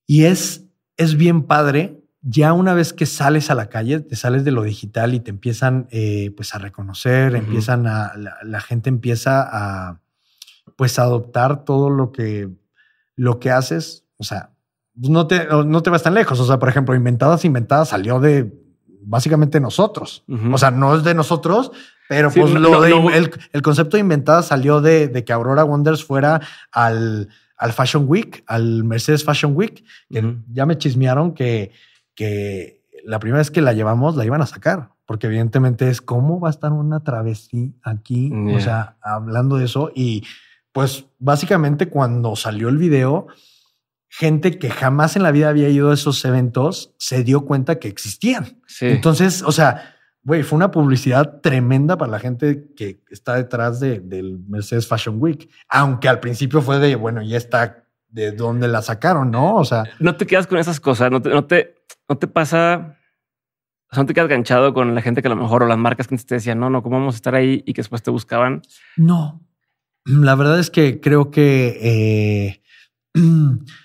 y, es, es bien padre ya una vez que sales a la calle, te sales de lo digital y te empiezan eh, pues a reconocer, empiezan a, la, la, gente empieza a, pues adoptar todo lo que, lo que haces, o sea, pues, no te, no te vas tan lejos. O sea, por ejemplo, Inventadas, Inventadas salió de básicamente nosotros. O sea, no es de nosotros, pero pues El, concepto de Inventadas salió de, que Aurora Wonders fuera al, al, Fashion Week, al Mercedes Fashion Week. que Ya me chismearon que, que la primera vez que la llevamos la iban a sacar porque evidentemente es cómo va a estar una travesti aquí, o sea, hablando de eso y pues básicamente cuando salió el video, gente que jamás en la vida había ido a esos eventos se dio cuenta que existían. Entonces, o sea, güey, fue una publicidad tremenda para la gente que está detrás de, del Mercedes Fashion Week. Aunque al principio fue de, bueno, ya está de dónde la sacaron, ¿no? O sea. No te quedas con esas cosas, no te, no te, no te pasa. O sea, no te quedas ganchado con la gente que a lo mejor o las marcas que te decían, no, no, ¿cómo vamos a estar ahí? Y que después te buscaban. No la verdad es que creo que eh,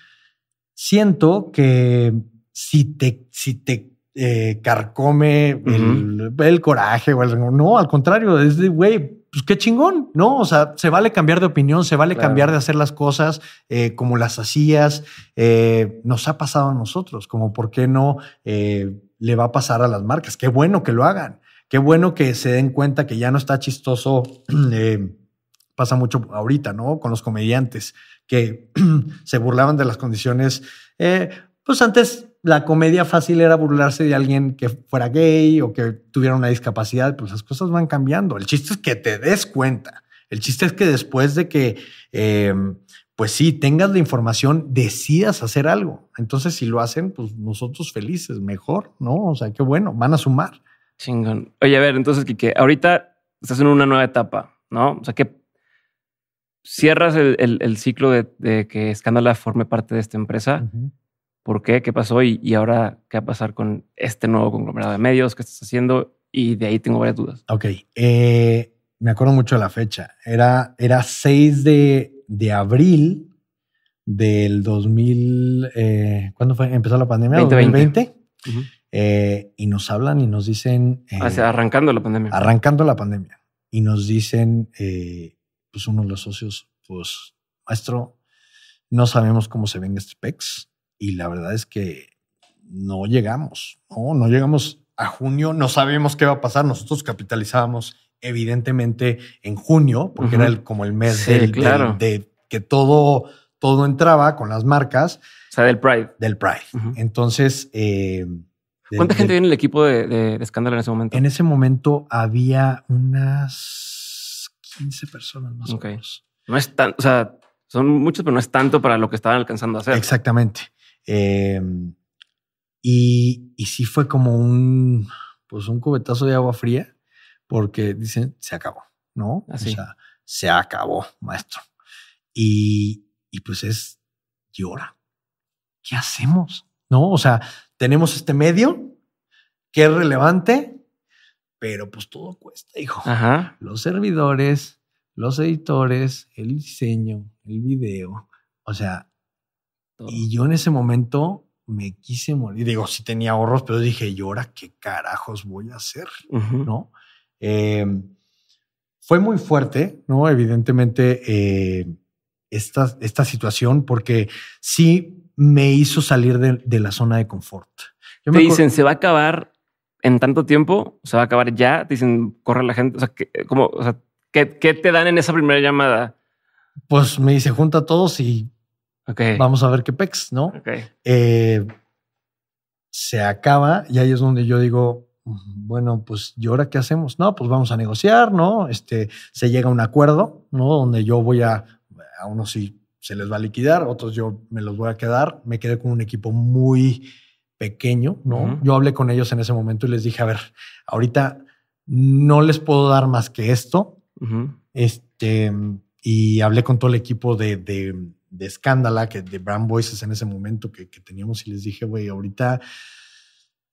siento que si te, si te eh, carcome el, coraje o el no, al contrario, es de güey, pues qué chingón, ¿no? O sea, se vale cambiar de opinión, se vale cambiar de hacer las cosas eh, como las hacías. nos ha pasado a nosotros, como por qué no le va a pasar a las marcas. Qué bueno que lo hagan, qué bueno que se den cuenta que ya no está chistoso. pasa mucho ahorita, ¿no? Con los comediantes que se burlaban de las condiciones. Eh, pues antes la comedia fácil era burlarse de alguien que fuera gay o que tuviera una discapacidad, pues las cosas van cambiando. El chiste es que te des cuenta. El chiste es que después de que, eh, pues sí, tengas la información, decidas hacer algo. Entonces, si lo hacen, pues nosotros felices, mejor, ¿no? O sea, qué bueno, van a sumar. Chingón. Oye, a ver, entonces, Kike, ahorita estás en una nueva etapa, ¿no? O sea, ¿qué cierras el, ciclo de, que Escándala forme parte de esta empresa. ¿Por qué? ¿Qué pasó? Y, y, ahora, ¿qué va a pasar con este nuevo conglomerado de medios? ¿Qué estás haciendo? Y de ahí tengo varias dudas. Ok. Eh, me acuerdo mucho de la fecha. Era, era 6 de, abril del 2000. Eh, ¿Cuándo fue? ¿Empezó la pandemia? 2020. Eh, y nos hablan y nos dicen. arrancando la pandemia. Arrancando la pandemia. Y nos dicen pues uno de los socios, pues, maestro, no sabemos cómo se ven este pex y la verdad es que no llegamos, no, no llegamos a junio, no sabemos qué va a pasar, nosotros capitalizábamos evidentemente en junio, porque era como el mes de que todo, todo entraba con las marcas. O sea, del Pride. Del Pride. Entonces... Eh, ¿Cuánta gente viene el equipo de, Escándalo en ese momento? En ese momento había unas 15 personas más o menos. No es tanto, o sea, son muchos, pero no es tanto para lo que estaban alcanzando a hacer. Exactamente. Em, y, sí fue como un, pues un cubetazo de agua fría, porque dicen, se acabó, ¿no? Ah, o sea, se acabó, maestro. Y, y pues es, llora. ¿Qué hacemos? No, o sea, tenemos este medio que es relevante, pero pues todo cuesta, hijo. Los servidores, los editores, el diseño, el video, o sea, y yo en ese momento me quise morir. Digo, sí tenía ahorros, pero dije, ¿y ahora qué carajos voy a hacer? ¿No? Eh, fue muy fuerte, ¿no? Evidentemente, eh, esta, situación, porque sí me hizo salir de, la zona de confort. me dicen, se va a acabar en tanto tiempo, se va a acabar ya, dicen, corre la gente, o sea, eh, ¿qué, te dan en esa primera llamada? Pues me dice, junta a todos y vamos a ver qué pex, ¿no? Eh, se acaba y ahí es donde yo digo, bueno, pues ¿y ahora qué hacemos? No, pues vamos a negociar, ¿no? Este, se llega a un acuerdo, ¿no? Donde yo voy a, a unos sí se les va a liquidar, otros yo me los voy a quedar. Me quedé con un equipo muy pequeño, ¿no? Yo hablé con ellos en ese momento y les dije, a ver, ahorita no les puedo dar más que esto. Este, y hablé con todo el equipo de, de, de Escándala, que de Brand Voices en ese momento que, teníamos, y les dije, güey, ahorita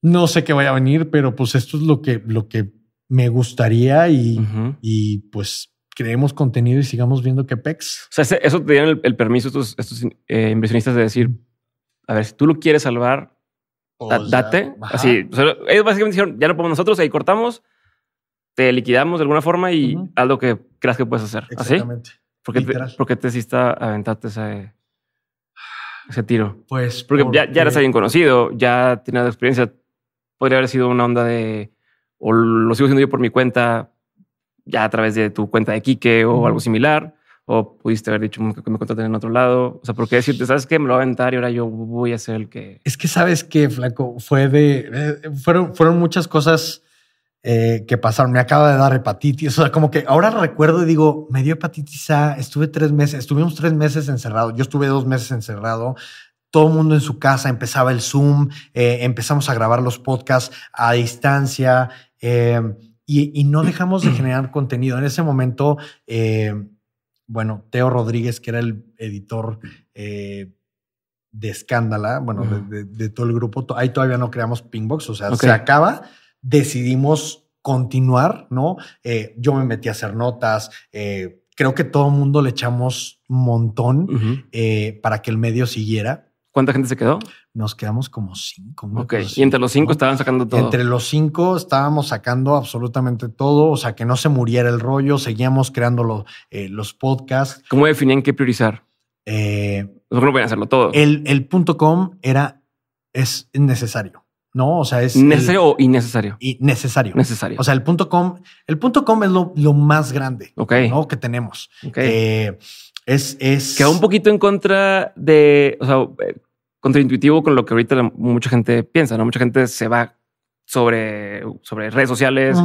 no sé qué vaya a venir, pero pues esto es lo que, lo que me gustaría y, pues creemos contenido y sigamos viendo que PEX. O sea, eso te dieron el, permiso estos, eh, inversionistas de decir, a ver, si tú lo quieres salvar, date. así. ellos básicamente dijeron, ya lo ponemos nosotros, ahí cortamos, te liquidamos de alguna forma y algo haz lo que creas que puedes hacer. Exactamente. ¿Así? ¿Por te, hiciste aventarte ese, tiro? Pues porque, Ya, eres alguien conocido, ya tienes experiencia. Podría haber sido una onda de, o lo sigo haciendo yo por mi cuenta, ya a través de tu cuenta de Quique o algo similar. O pudiste haber dicho que me contraten en otro lado. O sea, porque decirte, sabes que me lo va a aventar y ahora yo voy a ser el que. Es que sabes que, Flaco, fue de. Eh, fueron, fueron muchas cosas eh, que pasaron. Me acaba de dar hepatitis. O sea, como que ahora recuerdo y digo, me dio hepatitis A, estuve tres meses, estuvimos tres meses encerrados. Yo estuve dos meses encerrado todo el mundo en su casa, empezaba el Zoom, eh, empezamos a grabar los podcasts a distancia y, no dejamos de generar contenido. En ese momento, bueno, Teo Rodríguez, que era el editor eh, de Escándala, bueno, de, todo el grupo, ahí todavía no creamos Pinkbox, o sea, se acaba, decidimos continuar, ¿no? Eh, yo me metí a hacer notas, eh, creo que todo el mundo le echamos un montón para que el medio siguiera. ¿Cuánta gente se quedó? nos quedamos como cinco. Ok, y entre los cinco estaban sacando todo. Entre los cinco estábamos sacando absolutamente todo, o sea, que no se muriera el rollo, seguíamos creando eh, los, podcasts. ¿Cómo definían qué priorizar? Eh, no pueden hacerlo todo. El, el com era, es necesario. ¿no? O sea, es. ¿Necesario o innecesario? Y necesario. Necesario. O sea, el punto com, el punto com es lo, más grande ¿no? que tenemos. Ok. Eh, es, es. un poquito en contra de. O sea, eh, contraintuitivo con lo que ahorita mucha gente piensa, ¿no? Mucha gente se va sobre, sobre redes sociales,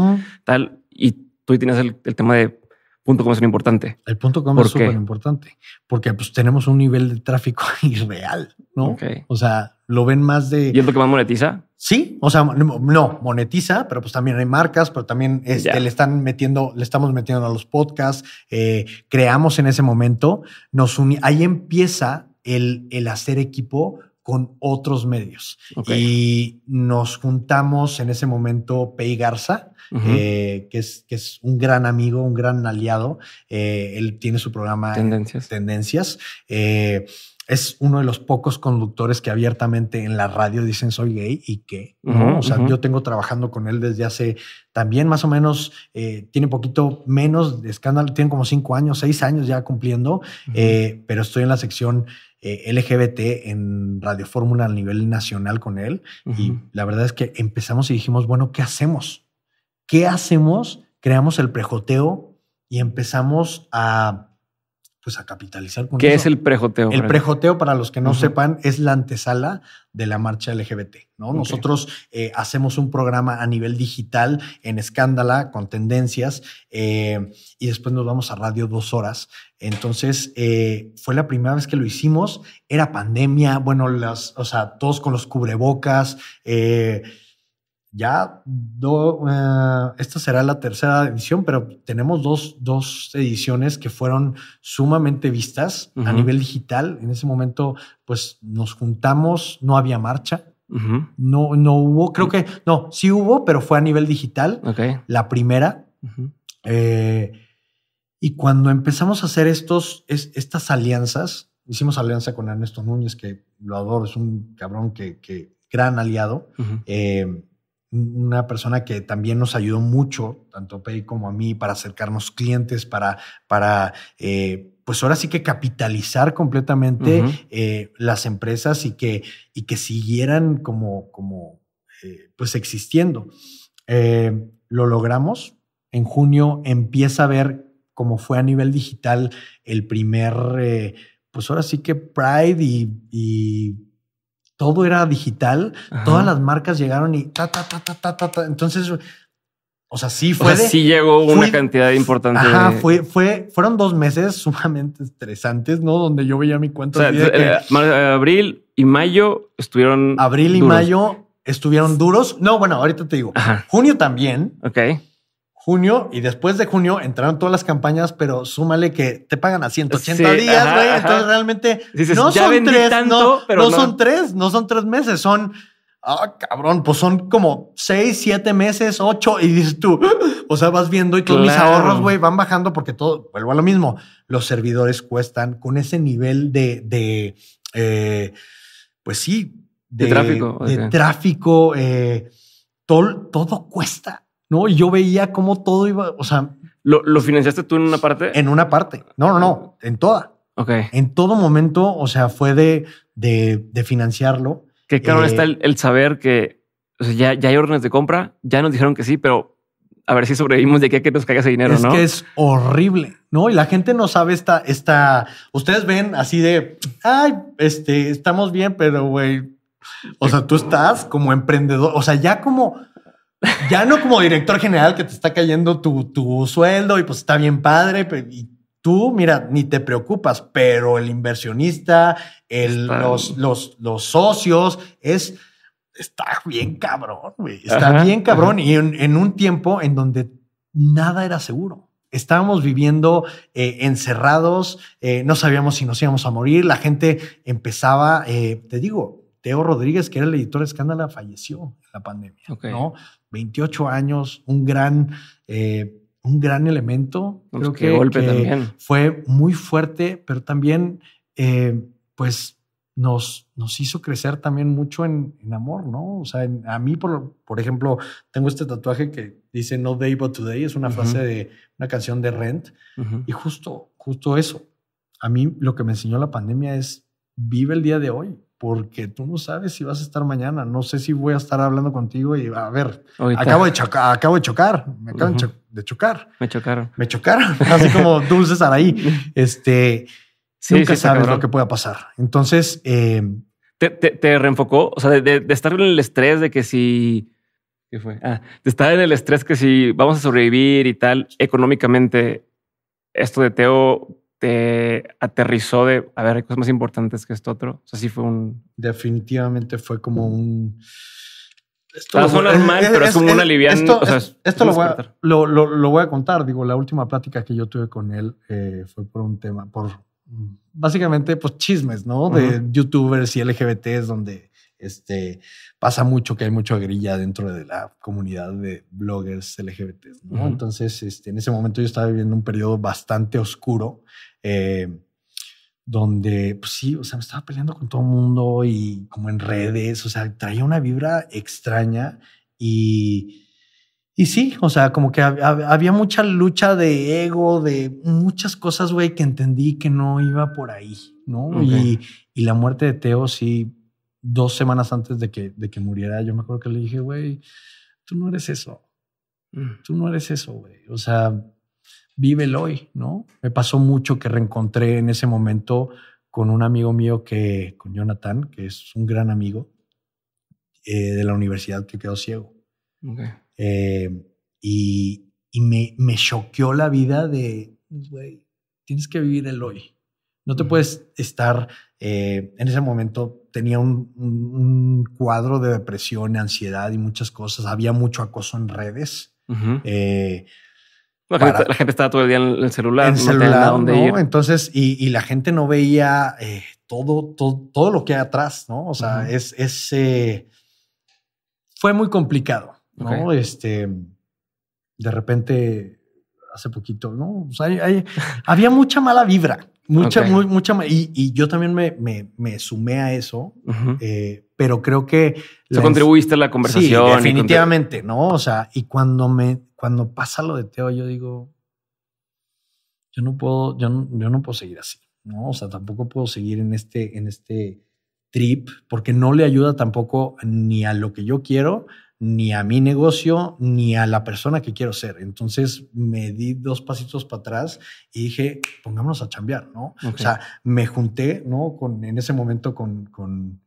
tal, y tú tienes el, tema de punto com es importante. El punto com es súper importante, porque pues tenemos un nivel de tráfico irreal, ¿no? O sea, lo ven más de... ¿Y es lo que más monetiza? Sí, o sea, no, monetiza, pero pues también hay marcas, pero también este, le están metiendo, le estamos metiendo a los podcasts, eh, creamos en ese momento, nos ahí empieza el, el hacer equipo con otros medios. Y nos juntamos en ese momento Pei Garza, eh, que, es, es un gran amigo, un gran aliado. Eh, él tiene su programa Tendencias. Tendencias. Eh, es uno de los pocos conductores que abiertamente en la radio dicen soy gay y que, ¿no? o sea, yo tengo trabajando con él desde hace también más o menos, tiene poquito menos de escándalo, tiene como cinco años, seis años ya cumpliendo, pero estoy en la sección eh, LGBT en Radio Fórmula a nivel nacional con él. Y la verdad es que empezamos y dijimos, bueno, ¿qué hacemos? ¿Qué hacemos? Creamos el prejoteo y empezamos a pues a capitalizar con ¿Qué es el prejoteo? El prejoteo, para los que no sepan, es la antesala de la marcha LGBT. ¿no? Nosotros eh, hacemos un programa a nivel digital en escándala, con tendencias, eh, y después nos vamos a radio dos horas. Entonces, eh, fue la primera vez que lo hicimos, era pandemia, bueno, las, o sea, todos con los cubrebocas, eh, ya eh, esta será la tercera edición, pero tenemos dos, ediciones que fueron sumamente vistas a nivel digital. En ese momento, pues nos juntamos, no había marcha. No, no hubo, creo que no, sí hubo, pero fue a nivel digital. La primera. Eh, y cuando empezamos a hacer estos, estas alianzas, hicimos alianza con Ernesto Núñez, que lo adoro, es un cabrón que, gran aliado una persona que también nos ayudó mucho, tanto a Pei como a mí, para acercarnos clientes, para, para eh, pues ahora sí que capitalizar completamente eh, las empresas y que, y que siguieran como, como eh, pues existiendo. lo logramos. En junio empieza a ver cómo fue a nivel digital el primer, pues ahora sí que Pride y, y todo era digital, todas las marcas llegaron y ta, ta, ta, ta, ta, ta, Entonces, o sea, sí fue. sí llegó una cantidad importante. Ajá, fue, fue, fueron dos meses sumamente estresantes, ¿no? Donde yo veía mi cuenta. de abril y mayo estuvieron. Abril y mayo estuvieron duros. No, bueno, ahorita te digo. Junio también. Ok junio y después de junio entraron todas las campañas, pero súmale que te pagan a 180 días, güey. Entonces realmente no son tres, no, pero son tres, no son tres meses, son. Ah, cabrón, pues son como seis, siete meses, ocho, y dices tú, o sea, vas viendo y tus mis ahorros, güey, van bajando porque todo, vuelvo a lo mismo, los servidores cuestan con ese nivel de, de eh, pues sí, de, tráfico, de tráfico eh, todo, todo cuesta ¿no? yo veía cómo todo iba, o sea... ¿Lo, financiaste tú en una parte? En una parte. No, no, no, en toda. Ok. En todo momento, o sea, fue de, de, financiarlo. Que claro eh, está el, saber que ya, ya hay órdenes de compra, ya nos dijeron que sí, pero a ver si sobrevivimos de aquí a que nos caiga ese dinero, ¿no? Es que es horrible, ¿no? Y la gente no sabe esta, esta, ustedes ven así de, ay, este, estamos bien, pero güey, o sea, tú estás como emprendedor, o sea, ya como ya no como director general que te está cayendo tu, tu sueldo y pues está bien padre, y tú, mira, ni te preocupas, pero el inversionista, el, los, los, socios, es está bien cabrón, güey. Está bien cabrón. Y en, un tiempo en donde nada era seguro. Estábamos viviendo eh, encerrados, eh, no sabíamos si nos íbamos a morir. La gente empezaba, eh, te digo, Teo Rodríguez, que era el editor de Escándala, falleció en la pandemia, ¿no? 28 años, un gran, eh, un gran elemento. Pues Creo que, fue muy fuerte, pero también, eh, pues, nos, nos hizo crecer también mucho en, amor, ¿no? O sea, a mí, por, ejemplo, tengo este tatuaje que dice No Day But Today, es una frase de una canción de Rent, y justo, justo eso. A mí lo que me enseñó la pandemia es vive el día de hoy porque tú no sabes si vas a estar mañana. No sé si voy a estar hablando contigo y a ver, acabo de, acabo de chocar, me acaban de chocar. Me chocaron. Me chocaron, así como dulces ahí, Este, sí, nunca sabes lo que pueda pasar. Entonces, em, te, reenfocó, o sea, de, estar en el estrés de que si... ¿Qué fue? Ah, de estar en el estrés que si vamos a sobrevivir y tal, económicamente, esto de Teo este, aterrizó de, a ver, cosas más importantes que esto otro? O sea, sí fue un... Definitivamente fue como un... Esto solo es mal, pero es, como un una Esto, lo, voy a, lo, lo, voy a, contar. Digo, la última plática que yo tuve con él eh, fue por un tema, por básicamente pues chismes, ¿no? De youtubers y LGBTs donde este, pasa mucho que hay mucha grilla dentro de la comunidad de bloggers LGBTs, ¿no? Entonces, este, en ese momento yo estaba viviendo un periodo bastante oscuro eh, donde, pues sí, o sea, me estaba peleando con todo el mundo y como en redes, o sea, traía una vibra extraña y, y sí, o sea, como que había, mucha lucha de ego, de muchas cosas, güey, que entendí que no iba por ahí, ¿no? Y, la muerte de Teo, sí, dos semanas antes de que, de que muriera, yo me acuerdo que le dije, güey, tú no eres eso. Mm. Tú no eres eso, güey. O sea, vive el hoy, ¿no? Me pasó mucho que reencontré en ese momento con un amigo mío que, con Jonathan, que es un gran amigo eh, de la universidad que quedó ciego. Eh, y, me, me choqueó la vida de, güey, tienes que vivir el hoy. No te puedes estar, eh, en ese momento tenía un, cuadro de depresión, ansiedad y muchas cosas. Había mucho acoso en redes. eh, la, gente, estaba todo el día en el celular. En el celular, Entonces, y, la gente no veía eh, todo, todo, lo que hay atrás, ¿no? O sea, es, eh, fue muy complicado, ¿no? Este, de repente, hace poquito, ¿no? O sea, había mucha mala vibra, mucha, muy, mucha, y, y, yo también me, sumé a eso, eh, pero creo que... Se contribuiste a la conversación. definitivamente, ¿no? O sea, y cuando me, cuando pasa lo de Teo, yo digo, yo no puedo, yo no, puedo seguir así, ¿no? O sea, tampoco puedo seguir en este, en este trip, porque no le ayuda tampoco ni a lo que yo quiero, ni a mi negocio, ni a la persona que quiero ser. Entonces me di dos pasitos para atrás y dije, pongámonos a chambear, ¿no? O sea, me junté, ¿no? Con, en ese momento con,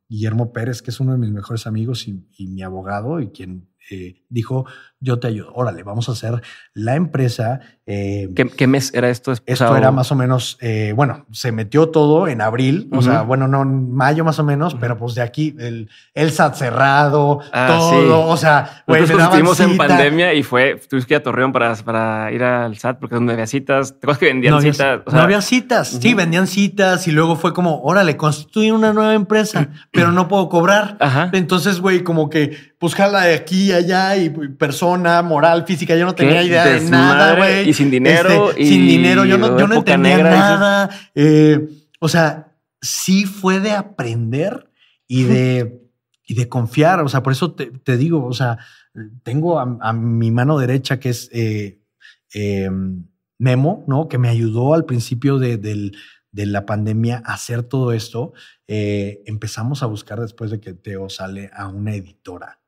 Guillermo Pérez, que es uno de mis mejores amigos y mi abogado y quien eh, dijo, yo te ayudo, órale, vamos a hacer la empresa. Eh, ¿Qué, mes era esto? Esto era más o menos, eh, bueno, se metió todo en abril, o sea, bueno, no, en mayo más o menos, pero pues de aquí el, el SAT cerrado, ah, todo, o sea, güey, estuvimos en pandemia y fue, tuviste que ir a Torreón para, para ir al SAT porque no había citas, ¿te que vendían citas? no había citas, sí, vendían citas y luego fue como, órale, constituye una nueva empresa, mm. pero no puedo cobrar. Entonces, güey, como que Buscarla pues de aquí, y allá, y persona, moral, física, yo no tenía idea de nada, güey. Y sin dinero. Este, sin dinero, yo no, yo no entendía nada. Eh, o sea, sí fue de aprender y de, de confiar. O sea, por eso te, digo, o sea, tengo a, mi mano derecha que es eh, em, Memo, ¿no? Que me ayudó al principio de, la pandemia a hacer todo esto, eh, empezamos a buscar después de que Teo sale a una editora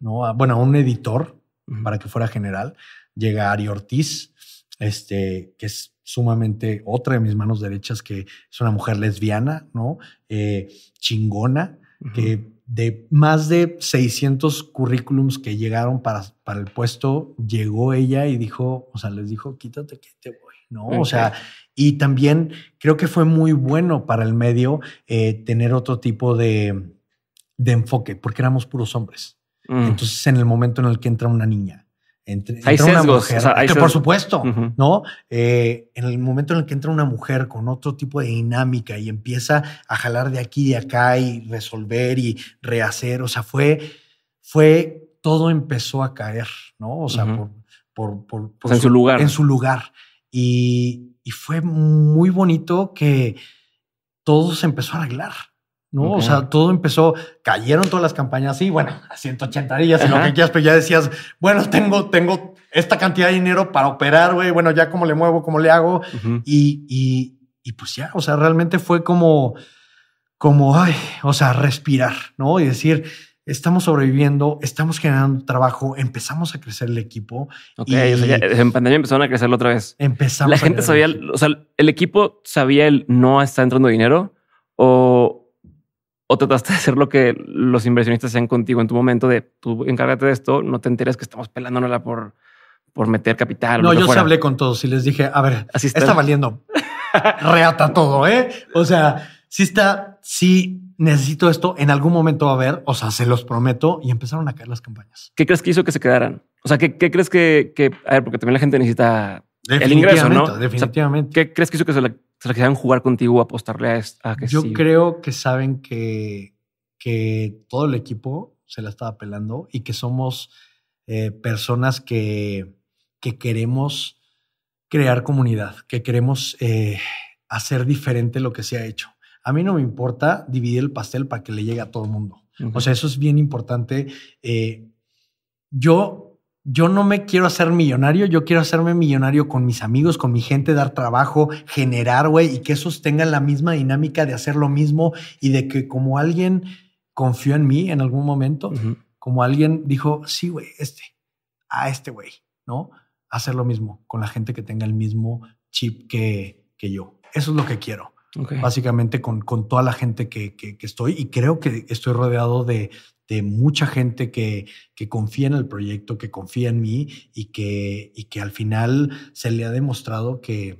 ¿no? bueno, un editor para que fuera general. Llega Ari Ortiz, este, que es sumamente otra de mis manos derechas, que es una mujer lesbiana, ¿no? Eh, chingona, que de más de 600 currículums que llegaron para, para el puesto, llegó ella y dijo, o sea, les dijo, quítate que te voy, ¿no? O sea, y también creo que fue muy bueno para el medio eh, tener otro tipo de, de enfoque, porque éramos puros hombres. Mm. Entonces, en el momento en el que entra una niña, entra una mujer, por supuesto, ¿no? Eh, en el momento en el que entra una mujer con otro tipo de dinámica y empieza a jalar de aquí y de acá y resolver y rehacer, o sea, fue, fue, todo empezó a caer, ¿no? O sea, por, por, en su lugar. En su lugar. Y, y fue muy bonito que todo se empezó a arreglar. ¿no? O sea, todo empezó, cayeron todas las campañas, y bueno, a 180 días y lo que quieras, pero ya decías, bueno, tengo, tengo esta cantidad de dinero para operar, güey, bueno, ya cómo le muevo, cómo le hago. y, y, pues ya, o sea, realmente fue como, como, ay, o sea, respirar, ¿no? Y decir, estamos sobreviviendo, estamos generando trabajo, empezamos a crecer el equipo. Ok, en pandemia empezaron a crecer otra vez. Empezamos. La gente sabía, o sea, el equipo sabía el no está entrando dinero o o trataste de hacer lo que los inversionistas sean contigo en tu momento de tú encárgate de esto, no te enteres que estamos pelándonosla por, por meter capital. No, yo se hablé con todos y les dije, a ver, Así está. valiendo. Reata todo, ¿eh? O sea, si está, si necesito esto, en algún momento va a haber, o sea, se los prometo, y empezaron a caer las campañas. ¿Qué crees que hizo que se quedaran? O sea, ¿qué, crees que, a ver, porque también la gente necesita el ingreso, ¿no? Definitivamente. ¿Qué crees que hizo que se, la, que saben jugar contigo, apostarle a, que Yo creo que saben que, que todo el equipo se la estaba pelando y que somos eh, personas que, que, queremos crear comunidad, que queremos eh, hacer diferente lo que se ha hecho. A mí no me importa dividir el pastel para que le llegue a todo el mundo. O sea, eso es bien importante. Eh, yo yo no me quiero hacer millonario, yo quiero hacerme millonario con mis amigos, con mi gente, dar trabajo, generar, güey, y que esos tengan la misma dinámica de hacer lo mismo y de que como alguien confió en mí en algún momento, como alguien dijo, sí, güey, este, a este güey, ¿no? Hacer lo mismo con la gente que tenga el mismo chip que, que yo. Eso es lo que quiero. Básicamente con, toda la gente que, que estoy y creo que estoy rodeado de, de mucha gente que, que confía en el proyecto, que confía en mí y que, y que al final se le ha demostrado que,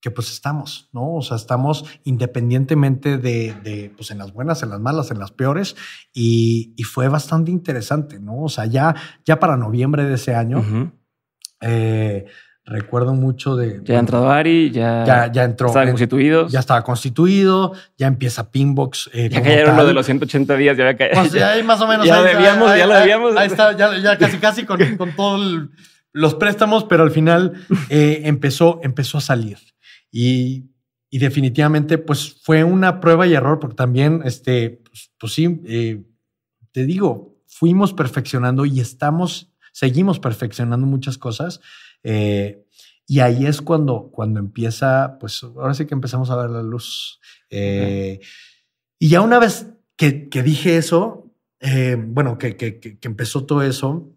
que pues estamos, ¿no? O sea, estamos independientemente de, de, pues en las buenas, en las malas, en las peores, y, fue bastante interesante, ¿no? O sea, ya, ya para noviembre de ese año, eh, Recuerdo mucho de. Ya ha entrado Ari, ya. Ya, ya entró. Estaba constituido. Ya estaba constituido, ya empieza Pinbox. Eh, ya cayeron lo de los 180 días, ya había caído. Pues, ya, más o menos. Ya debíamos, ya lo debíamos. Ahí está, ya, ya casi, casi con, con todos los préstamos, pero al final eh, empezó, empezó a salir. Y, y, definitivamente, pues fue una prueba y error, porque también, este, pues, pues sí, eh, te digo, fuimos perfeccionando y estamos, seguimos perfeccionando muchas cosas eh, y ahí es cuando, cuando empieza, pues ahora sí que empezamos a ver la luz. Eh, y ya una vez que, que dije eso, eh, bueno, que, que, empezó todo eso,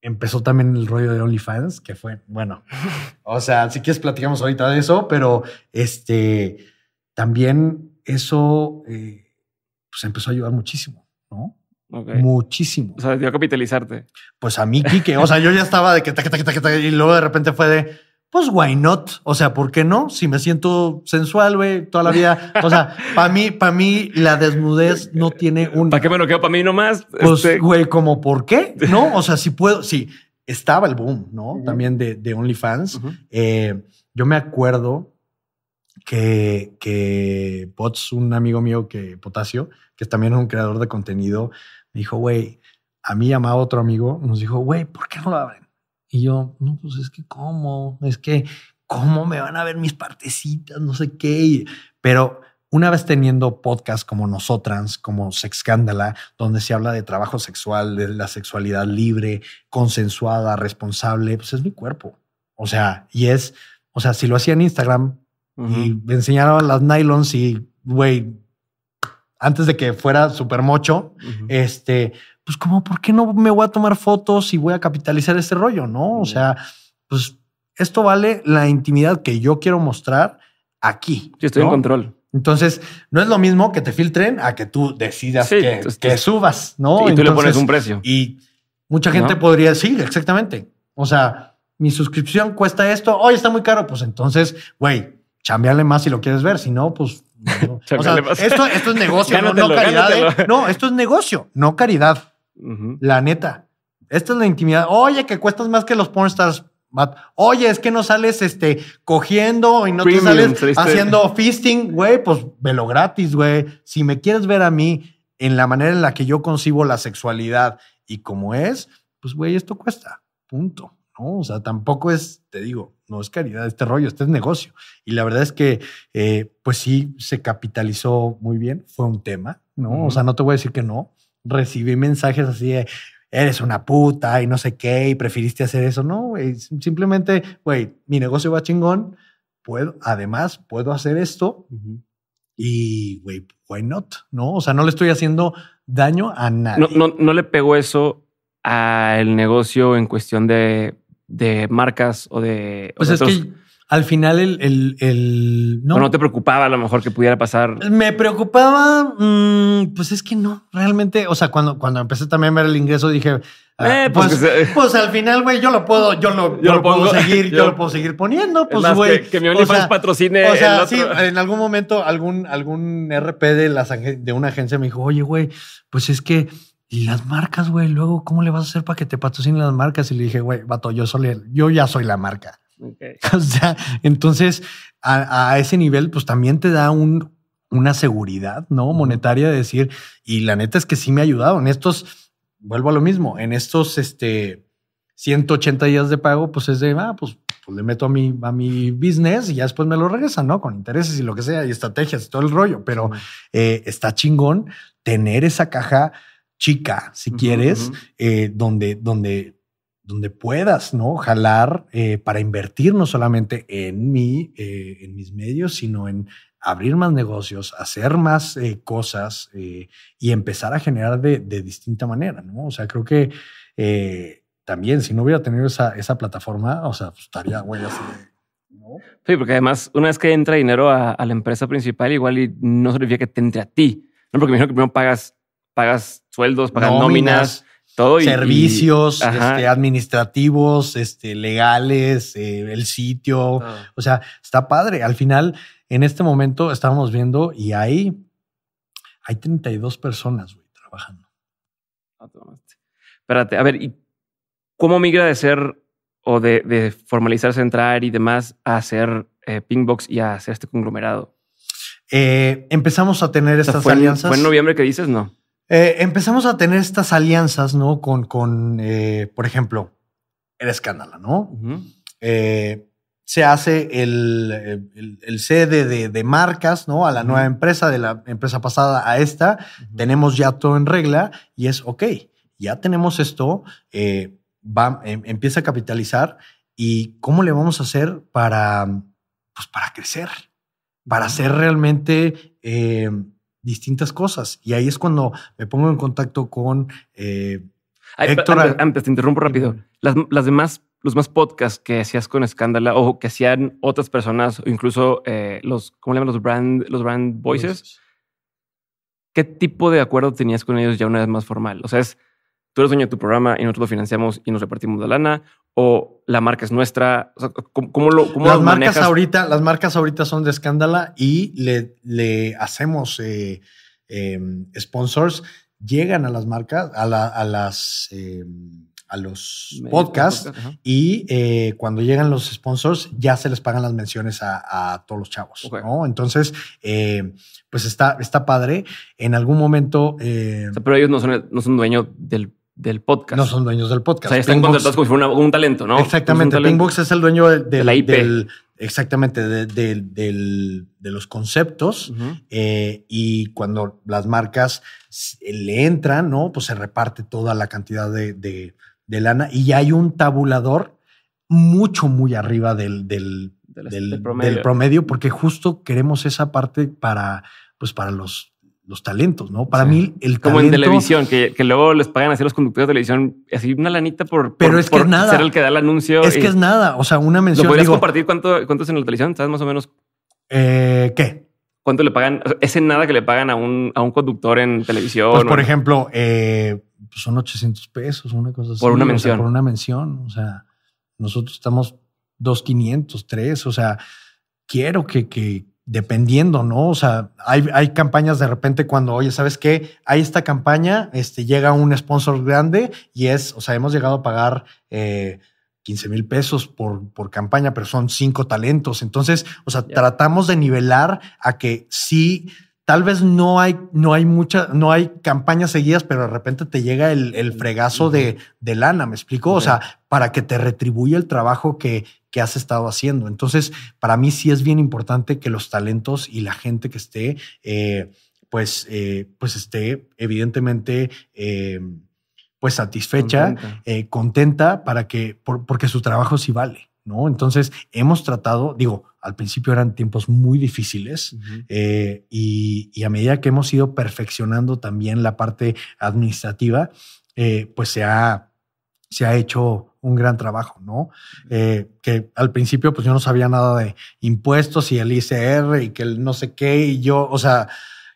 empezó también el rollo de OnlyFans, que fue, bueno, o sea, si quieres platicamos ahorita de eso, pero este, también eso pues empezó a ayudar muchísimo, ¿no? Muchísimo. O sea, dio capitalizarte. Pues a mí, Quique. O sea, yo ya estaba de que ta, ta, ta, y luego de repente fue de, pues, why not? O sea, ¿por qué no? Si me siento sensual, güey, toda la vida. O sea, para mí, para mí, la desnudez no tiene un. ¿Para qué me lo quedo para mí nomás? Pues, este güey, como, ¿por qué? No, o sea, si puedo, sí, estaba el boom, ¿no? También de, de OnlyFans. Eh, yo me acuerdo que, que Pots, un amigo mío que Potasio, que también es un creador de contenido, dijo, güey, a mí llamaba otro amigo, nos dijo, güey, ¿por qué no lo abren? Y yo, no, pues es que cómo, es que cómo me van a ver mis partecitas, no sé qué. Pero una vez teniendo podcasts como nosotras como Sexcándala, donde se habla de trabajo sexual, de la sexualidad libre, consensuada, responsable, pues es mi cuerpo. O sea, y es, o sea, si lo hacía en Instagram y me y enseñaban las nylons y, güey, antes de que fuera súper mocho, este, pues como, ¿por qué no me voy a tomar fotos y voy a capitalizar este rollo? No, o sea, pues esto vale la intimidad que yo quiero mostrar aquí. Yo estoy en control. Entonces, no es lo mismo que te filtren a que tú decidas que, subas, ¿no? Y tú le pones un precio. Y mucha gente podría decir, sí, exactamente. O sea, mi suscripción cuesta esto, hoy está muy caro, pues entonces, güey, chambearle más si lo quieres ver, si no, pues esto, es negocio, no, caridad. ¿eh? No, esto es negocio, no caridad. La neta. Esta es la intimidad. Oye, que cuestas más que los pornstars. Oye, es que no sales este, cogiendo y no te sales haciendo feasting, güey. Pues velo gratis, güey. Si me quieres ver a mí en la manera en la que yo concibo la sexualidad y cómo es, pues, güey, esto cuesta. Punto. O sea, tampoco es, te digo, no es caridad este rollo, este es negocio. Y la verdad es que, eh, pues sí, se capitalizó muy bien, fue un tema, ¿no? O sea, no te voy a decir que no. Recibí mensajes así eres una puta y no sé qué, y preferiste hacer eso. No, simplemente, güey, mi negocio va chingón, puedo, además, puedo hacer esto. Y, güey, why not? No, o sea, no le estoy haciendo daño a nadie. no le pegó eso al negocio en cuestión de de marcas o de... Pues es que al final el... el, no. no te preocupaba a lo mejor que pudiera pasar. Me preocupaba, mm, pues es que no, realmente, o sea, cuando, cuando empecé también a ver el ingreso dije, ah, eh, pues, pues, pues, al final, güey, yo lo puedo, yo lo, puedo seguir, yo, lo puedo seguir poniendo, pues, güey. Que, mi OnlyFans patrocine. O sea, sí, en algún momento algún, algún RP de, las, de una agencia me dijo, oye, güey, pues es que y las marcas, güey, luego, ¿cómo le vas a hacer para que te patrocinen las marcas? Y le dije, güey, vato, yo, soy yo ya soy la marca. O sea, entonces a, ese nivel, pues también te da una seguridad, ¿no? Monetaria de decir, y la neta es que sí me ha ayudado en estos, vuelvo a lo mismo, en estos, este, 180 días de pago, pues es de, ah, pues, pues, le meto a mi, a mi business y ya después me lo regresan, ¿no? Con intereses y lo que sea, y estrategias y todo el rollo, pero eh, está chingón tener esa caja chica, si quieres, eh, donde, donde, donde puedas, ¿no? Jalar eh, para invertir no solamente en mí, eh, en mis medios, sino en abrir más negocios, hacer más cosas y empezar a generar de, distinta manera, ¿no? O sea, creo que también si no hubiera tenido esa, esa plataforma, o sea, pues, estaría, güey, así. ¿no? Sí, porque además, una vez que entra dinero a, la empresa principal, igual y no significa que te entre a ti, Porque me imagino que primero pagas, pagas sueldos, para nóminas, todo y, servicios este, administrativos, este, legales, eh, el sitio. Ah. O sea, está padre. Al final, en este momento estábamos viendo y hay, hay 32 personas trabajando. Ah, Espérate, a ver, ¿y cómo migra de ser o de, de formalizarse, entrar y demás a hacer eh, ping box y a hacer este conglomerado? Eh, empezamos a tener estas alianzas. ¿Fue en noviembre que dices? No. Eh, empezamos a tener estas alianzas, ¿no? Con, eh, por ejemplo, el escándalo, ¿no? Eh, se hace el, el, sede de, marcas, ¿no? A la nueva empresa, de la empresa pasada a esta, tenemos ya todo en regla y es, ok, ya tenemos esto, va, em, empieza a capitalizar y cómo le vamos a hacer para, pues, para crecer, para ser realmente distintas cosas. Y ahí es cuando me pongo en contacto con eh, Héctor. Antes, te interrumpo rápido. Las, demás, los más podcasts que hacías con Escándala o que hacían otras personas, o incluso eh, los, ¿cómo le llaman? Los brand, los brand voices. ¿Qué tipo de acuerdo tenías con ellos ya una vez más formal? O sea, es tú eres dueño de tu programa y nosotros lo financiamos y nos repartimos la lana, o la marca es nuestra? ¿cómo, lo cómo las marcas ahorita Las marcas ahorita son de escándala y le, hacemos eh, em, sponsors, llegan a las marcas, a, la, a las... Em, a los podcasts y eh, cuando llegan los sponsors ya se les pagan las menciones a, todos los chavos, Entonces, eh, pues está, está padre. En algún momento... pero ellos no son, no son dueños del del podcast. No son dueños del podcast. O sea, están contratados como un talento, ¿no? Exactamente. Pinkbox es el dueño de la IP. exactamente, de, los conceptos. Eh, y cuando las marcas le entran, ¿no? Pues se reparte toda la cantidad de, lana. Y hay un tabulador mucho, muy arriba del, del, este del promedio. promedio, porque justo queremos esa parte para, pues para los los talentos, ¿no? Para mí, el talento. Como en televisión, que, luego les pagan ser los conductores de televisión, así una lanita por, Pero es que nada. ser el que da el anuncio. Es que es nada. O sea, una mención. ¿Lo podrías compartir cuánto, es en la televisión? ¿Sabes más o menos? Eh, ¿Qué? ¿Cuánto le pagan? Ese nada que le pagan a un, conductor en televisión. Pues, por ejemplo, eh, pues, son 800 pesos, una cosa así. Por una mención. por una mención. O sea, nosotros estamos 2,500, 3. O sea, quiero que, que, dependiendo, ¿no? O sea, hay, campañas de repente cuando, oye, ¿sabes qué? Hay esta campaña, este, llega un sponsor grande y es, o sea, hemos llegado a pagar 15 eh, mil pesos por, por, campaña, pero son cinco talentos. Entonces, o sea, tratamos de nivelar a que sí, tal vez no hay, no hay mucha, no hay campañas seguidas, pero de repente te llega el, fregazo de, lana, ¿me explico? O sea, para que te retribuya el trabajo que, que has estado haciendo. Entonces, para mí sí es bien importante que los talentos y la gente que esté, eh, pues, eh, pues esté evidentemente... Eh, pues satisfecha, contenta, para que, porque su trabajo sí vale. ¿no? Entonces, hemos tratado, digo, al principio eran tiempos muy difíciles y, a medida que hemos ido perfeccionando también la parte administrativa, pues se ha, se ha hecho un gran trabajo, ¿no? Eh, que al principio pues yo no sabía nada de impuestos y el ICR y que el no sé qué y yo, o sea,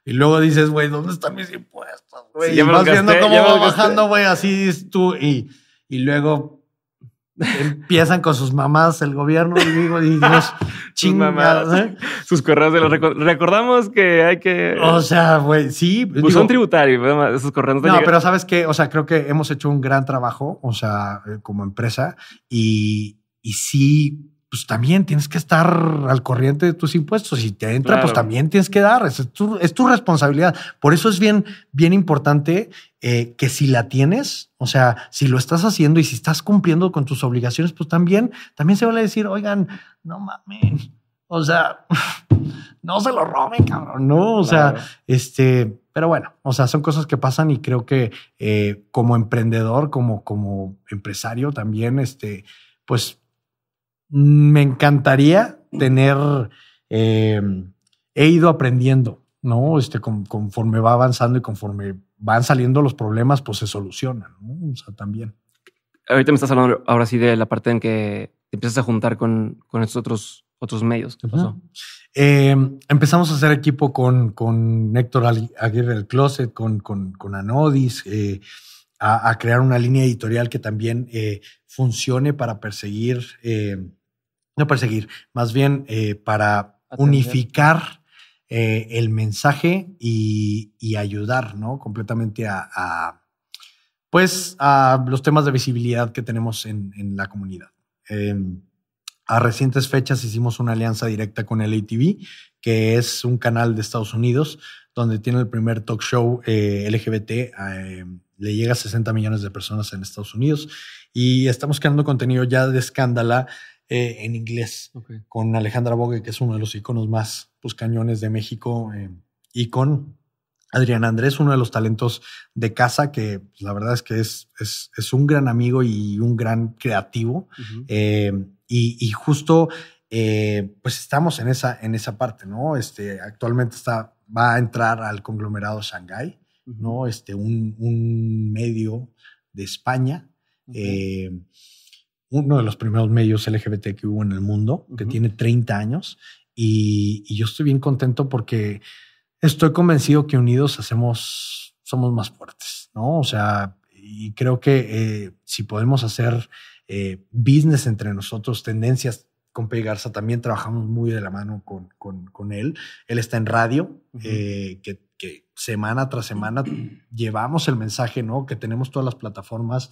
y luego dices, güey, ¿dónde están mis impuestos, güey? y vas viendo cómo va bajando, güey, así es tú y, y luego empiezan con sus mamás el gobierno y digo, y Dios, Sus, ¿eh? sus correos de los recordamos que hay que. O sea, güey, sí. son tributarios, esos correos. No, no pero sabes que, o sea, creo que hemos hecho un gran trabajo, o sea, eh, como empresa y, y sí pues, también tienes que estar al corriente de tus impuestos. Si te entra, pues también tienes que dar. Es tu, responsabilidad. Por eso es bien, bien importante eh, que si la tienes, o sea, si lo estás haciendo y si estás cumpliendo con tus obligaciones, pues también, también se vale decir, oigan, no mames. O sea, no se lo roben, cabrón. No, o sea, este, pero bueno, o sea, son cosas que pasan y creo que eh, como emprendedor, como, como empresario también, este, pues Mm, me encantaría tener, eh, he ido aprendiendo, ¿no? Este, conforme va avanzando y conforme van saliendo los problemas, pues se solucionan, ¿no? O sea, también. Ahorita me estás hablando ahora sí de la parte en que te empiezas a juntar con, estos otros, otros medios. ¿Qué pasó? Em, empezamos a hacer equipo con, con Héctor Aguirre del Closet, con, con, Anodis, eh, a, crear una línea editorial que también eh, funcione para perseguir no perseguir, más bien eh, para unificar eh, el mensaje y, y, ayudar, Completamente a, pues, a los temas de visibilidad que tenemos en, la comunidad. Em, a recientes fechas hicimos una alianza directa con LATV, que es un canal de Estados Unidos donde tiene el primer talk show eh, LGBT le llega a 60 millones de personas en Estados Unidos y estamos creando contenido ya de escándala eh, en inglés con Alejandra Bogue, que es uno de los iconos más pues, cañones de México, eh, y con Adrián Andrés, uno de los talentos de casa, que pues, la verdad es que es, es, un gran amigo y un gran creativo. Eh, y, justo, pues estamos en esa, en esa parte, ¿no? Este, actualmente está, va a entrar al conglomerado Shanghai, ¿no? Este, un, un, medio de España uno de los primeros medios LGBT que hubo en el mundo, que tiene 30 años, y, yo estoy bien contento porque estoy convencido que unidos hacemos, somos más fuertes, ¿no? O sea, y creo que eh, si podemos hacer eh, business entre nosotros, tendencias con Pey Garza, también trabajamos muy de la mano con, con, él. Él está en radio, eh, que, que, semana tras semana llevamos el mensaje, ¿no? Que tenemos todas las plataformas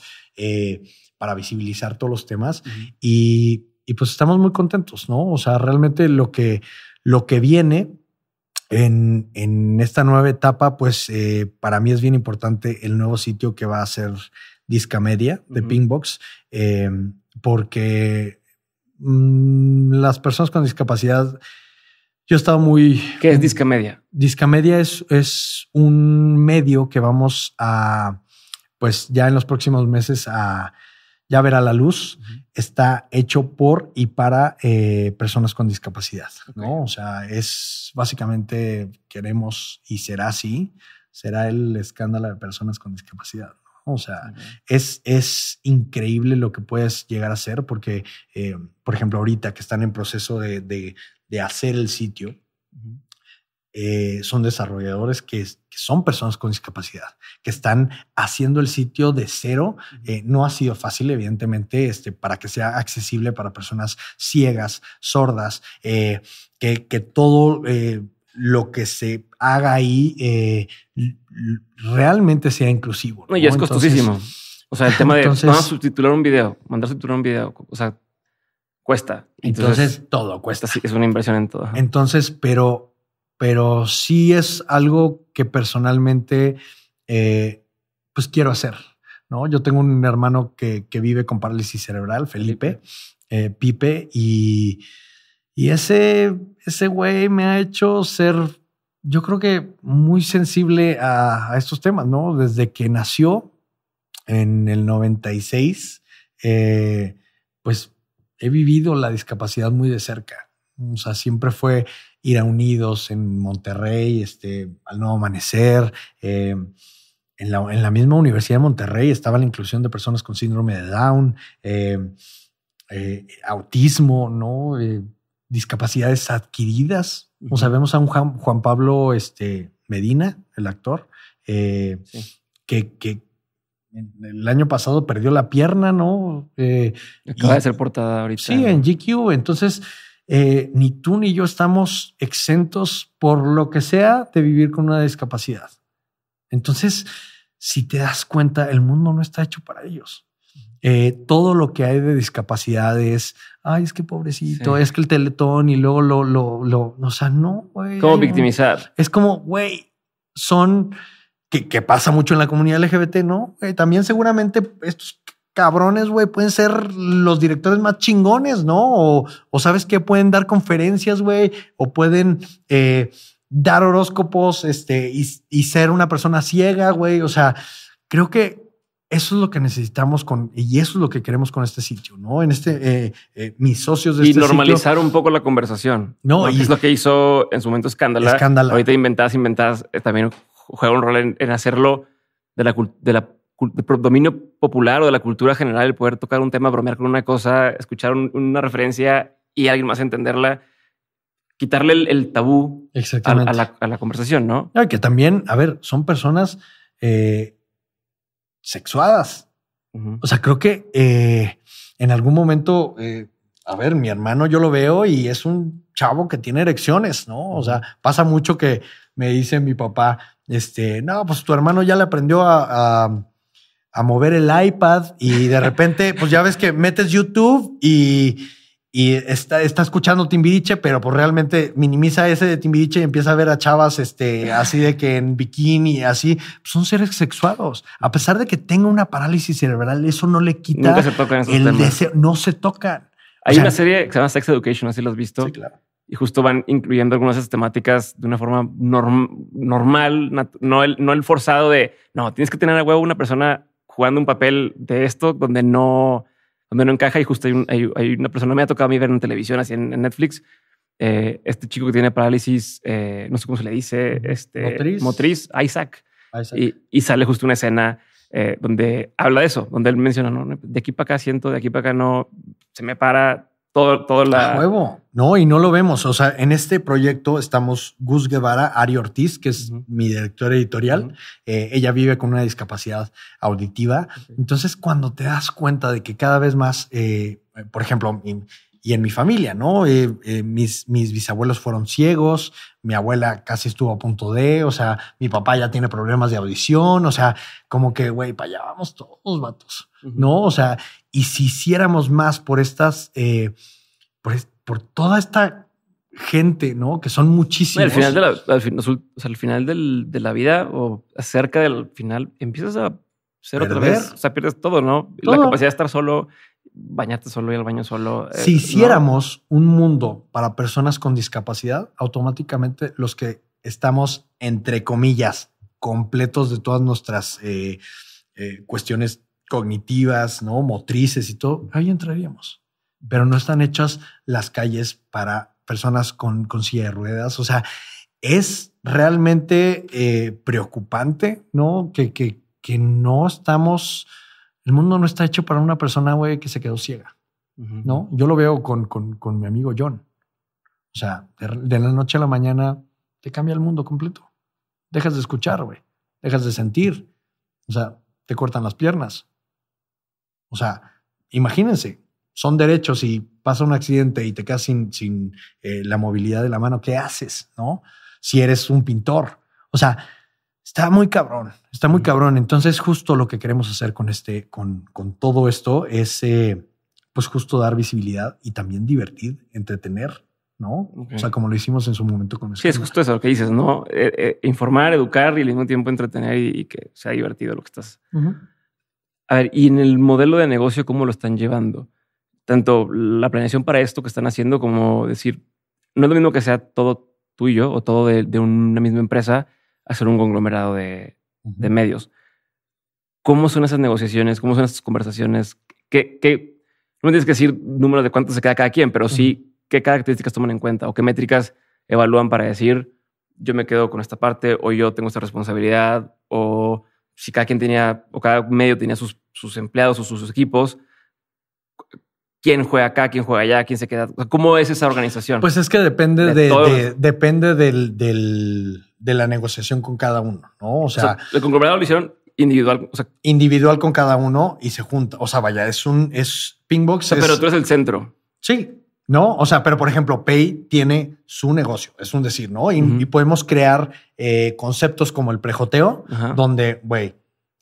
para visibilizar todos los temas y, pues estamos muy contentos, ¿no? O sea, realmente lo que, lo que viene en, esta nueva etapa, pues eh, para mí es bien importante el nuevo sitio que va a ser Discamedia de Pinkbox eh, porque mm, las personas con discapacidad... Yo he estado muy... ¿Qué es Discamedia? Discamedia es, es un medio que vamos a, pues ya en los próximos meses a ya verá la luz, está hecho por y para eh, personas con discapacidad, ¿no? O sea, es básicamente queremos y será así, será el escándalo de personas con discapacidad. ¿no? O sea, es, es increíble lo que puedes llegar a hacer porque, eh, por ejemplo, ahorita que están en proceso de, hacer el sitio, eh, son desarrolladores que, son personas con discapacidad, que están haciendo el sitio de cero. Eh, no ha sido fácil, evidentemente, este, para que sea accesible para personas ciegas, sordas, eh, que, que, todo lo que se haga ahí realmente sea inclusivo. ¿no? Y es costosísimo. o sea, el tema de entonces, vamos a subtitular un video, mandar subtitular un video. O sea, cuesta. Entonces, todo cuesta. Es una inversión en todo. Entonces, pero pero sí es algo que personalmente eh, pues quiero hacer. ¿no? Yo tengo un hermano que, que vive con parálisis cerebral, Felipe, eh, Pipe, y, y ese, ese güey me ha hecho ser, yo creo que muy sensible a, estos temas, ¿no? Desde que nació en el 96, eh, pues he vivido la discapacidad muy de cerca. O sea, siempre fue ir a Unidos en Monterrey, este, al nuevo amanecer. Em, en, la, misma Universidad de Monterrey estaba la inclusión de personas con síndrome de Down, em, eh, autismo, ¿no? Eh, discapacidades adquiridas. O sea, vemos a un Juan, Pablo este, Medina, el actor, eh, que, el año pasado perdió la pierna, ¿no? Acaba de ser portada ahorita. Sí, en GQ. Entonces, eh, ni tú ni yo estamos exentos por lo que sea de vivir con una discapacidad. Entonces, si te das cuenta, el mundo no está hecho para ellos. Eh, todo lo que hay de discapacidades, ay, es que pobrecito, es que el teletón y luego lo, lo, lo, o sea, no, güey. ¿Cómo victimizar? Es como, güey, son, que, pasa mucho en la comunidad LGBT, ¿no? Eh, también seguramente estos cabrones, güey, pueden ser los directores más chingones, ¿no? O, sabes que pueden dar conferencias, güey, o pueden eh, dar horóscopos este, y, ser una persona ciega, güey. O sea, creo que eso es lo que necesitamos con y eso es lo que queremos con este sitio, ¿no? En este, eh, eh, mis socios de y este normalizar un poco la conversación. No, Y, es lo que hizo en su momento escándalo. Escándala. Ahorita inventadas, inventadas, también juega un rol en, hacerlo de la, de la dominio popular o de la cultura general el poder tocar un tema, bromear con una cosa, escuchar una referencia y alguien más entenderla, quitarle el, tabú a, la, conversación, ¿no? que también, a ver, son personas eh, sexuadas. O sea, creo que eh, en algún momento, eh, a ver, mi hermano yo lo veo y es un chavo que tiene erecciones, ¿no? O sea, pasa mucho que me dice mi papá, este, no, pues tu hermano ya le aprendió a a mover el iPad y de repente, pues ya ves que metes YouTube y, está, está, escuchando Timbiriche, pero pues realmente minimiza ese de Timbiriche y empieza a ver a chavas este, así de que en bikini, y así, pues, son seres sexuados. A pesar de que tenga una parálisis cerebral, eso no le quita Nunca se tocan esos el temas. deseo, no se tocan. Hay una serie que se llama Sex Education, así lo has visto. Sí, claro. Y justo van incluyendo algunas de esas temáticas de una forma normal, no el, no el forzado de, no, tienes que tener a huevo una persona jugando un papel de esto donde no, donde no encaja y justo hay, una persona, me ha tocado a mí ver en televisión, así en, Netflix, eh, este chico que tiene parálisis, eh, no sé cómo se le dice, este, motriz, Isaac, Y, sale justo una escena eh, donde habla de eso, donde él menciona, no, de aquí para acá siento, de aquí para acá no, se me para, todo, todo la. nuevo ah, No, y no lo vemos. O sea, en este proyecto estamos Gus Guevara, Ari Ortiz, que es mi director editorial. Eh, ella vive con una discapacidad auditiva. Entonces, cuando te das cuenta de que cada vez más, eh, por ejemplo, y, en mi familia, ¿no? Eh, mis, mis bisabuelos fueron ciegos, mi abuela casi estuvo a punto de, o sea, mi papá ya tiene problemas de audición, o sea, como que, güey, para allá vamos todos, vatos, ¿no? O sea, y si hiciéramos más por estas, eh, por, toda esta gente, ¿no? Que son muchísimos. Al final de la, al final de la vida o acerca del final, empiezas a ser otra vez, o sea, pierdes todo, ¿no? La capacidad de estar solo, bañarte solo y al baño solo. Eh, si hiciéramos un mundo para personas con discapacidad, automáticamente los que estamos, entre comillas, completos de todas nuestras eh, cuestiones cognitivas, ¿no? motrices y todo, ahí entraríamos. Pero no están hechas las calles para personas con, silla de ruedas. O sea, es realmente eh, preocupante, ¿no? Que, que, no estamos, el mundo no está hecho para una persona, güey, que se quedó ciega, ¿no? Yo lo veo con, con, mi amigo John. O sea, de, la noche a la mañana te cambia el mundo completo. Dejas de escuchar, güey. Dejas de sentir. O sea, te cortan las piernas. O sea, imagínense, son derechos y pasa un accidente y te quedas sin, eh, la movilidad de la mano, ¿qué haces? ¿No? Si eres un pintor. O sea, está muy cabrón, está muy mm. cabrón. Entonces, justo lo que queremos hacer con este, con, todo esto es, eh, pues, justo dar visibilidad y también divertir, entretener, ¿no? O sea, como lo hicimos en su momento con Sí, es justo eso lo que dices, ¿no? Eh, informar, educar y al mismo tiempo entretener y, que sea divertido lo que estás y en el modelo de negocio, ¿cómo lo están llevando? Tanto la planeación para esto que están haciendo, como decir, no es lo mismo que sea todo tuyo o todo de, una misma empresa, hacer un conglomerado de, medios. ¿Cómo son esas negociaciones? ¿Cómo son esas conversaciones? no me tienes que decir número de cuánto se queda cada quien, pero sí qué características toman en cuenta o qué métricas evalúan para decir, yo me quedo con esta parte o yo tengo esta responsabilidad o si cada quien tenía, o cada medio tenía sus, sus empleados o sus, equipos, quién juega acá, quién juega allá, quién se queda. ¿Cómo es esa organización? Pues es que depende de, depende del, del, de la negociación con cada uno, ¿no? O sea, el conglomerado lo hicieron individual. O sea, individual con cada uno y se junta. O sea, vaya, es un es pingbox. pero tú eres el centro. Sí, ¿no? O sea, pero por ejemplo, Pay tiene su negocio, es un decir, ¿no? Y, podemos crear eh, conceptos como el prejoteo, donde, güey,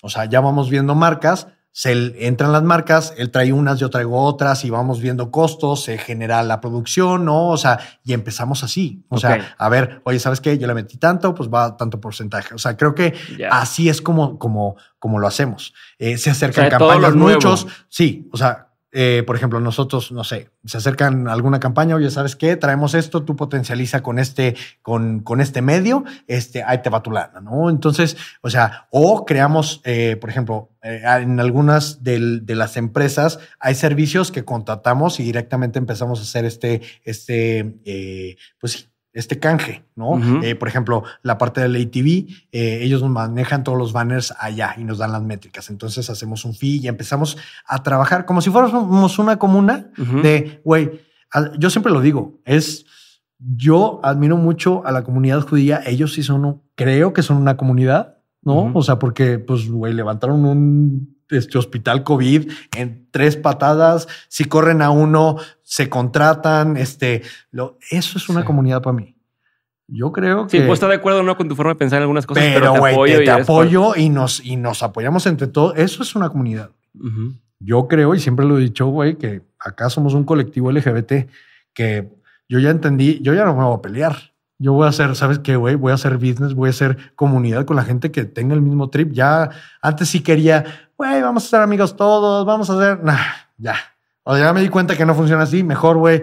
o sea, ya vamos viendo marcas, se entran las marcas, él trae unas, yo traigo otras y vamos viendo costos, se genera la producción, ¿no? O sea, y empezamos así. O sea, a ver, oye, ¿sabes qué? Yo le metí tanto, pues va tanto porcentaje. O sea, creo que así es como, como, como lo hacemos. Eh, se acercan campañas muchos. Sí, o sea, eh, por ejemplo, nosotros, no sé, se acercan a alguna campaña, oye, ¿sabes qué? Traemos esto, tú potencializa con este, con, con este medio, este, ahí te va tu lana, ¿no? Entonces, o sea, o creamos, eh, por ejemplo, eh, en algunas de las empresas hay servicios que contratamos y directamente empezamos a hacer este, este, pues este canje, ¿no? Eh, por ejemplo, la parte de la eh, ellos manejan todos los banners allá y nos dan las métricas. Entonces hacemos un fee y empezamos a trabajar como si fuéramos una comuna de, güey, yo siempre lo digo, es, yo admiro mucho a la comunidad judía, ellos sí son, creo que son una comunidad, ¿no? O sea, porque, pues, güey, levantaron un este hospital COVID en tres patadas. Si corren a uno, se contratan. Este, lo, eso es una comunidad para mí. Yo creo que. Sí, pues está de acuerdo no con tu forma de pensar en algunas cosas, pero, te apoyo. Te, y te apoyo y, nos, y nos apoyamos entre todos. Eso es una comunidad. Yo creo, y siempre lo he dicho, güey, que acá somos un colectivo LGBT que yo ya entendí, yo ya no me voy a pelear. Yo voy a hacer, ¿sabes qué, güey? Voy a hacer business, voy a hacer comunidad con la gente que tenga el mismo trip. Ya antes sí quería güey, vamos a ser amigos todos, vamos a hacer, nah, ya. O ya me di cuenta que no funciona así, mejor, güey,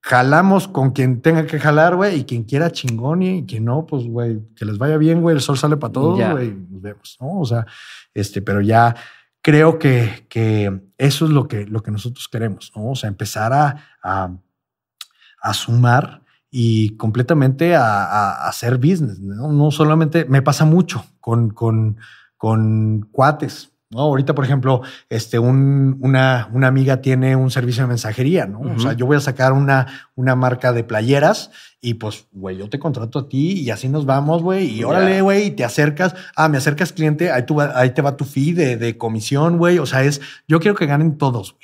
jalamos con quien tenga que jalar, güey, y quien quiera chingón y quien no, pues, güey, que les vaya bien, güey, el sol sale para todos, güey, nos vemos, ¿no? O sea, este, pero ya creo que, que eso es lo que, lo que nosotros queremos, ¿no? O sea, empezar a, a, sumar y completamente a, hacer business, ¿no? No solamente, me pasa mucho con, con, con cuates, Ahorita, por ejemplo, este, una, amiga tiene un servicio de mensajería, ¿no? O sea, yo voy a sacar una, una marca de playeras y pues, güey, yo te contrato a ti y así nos vamos, güey. Y órale, güey, y te acercas. Ah, me acercas cliente, ahí, tú, ahí te va tu fee de, de comisión, güey. O sea, es, yo quiero que ganen todos,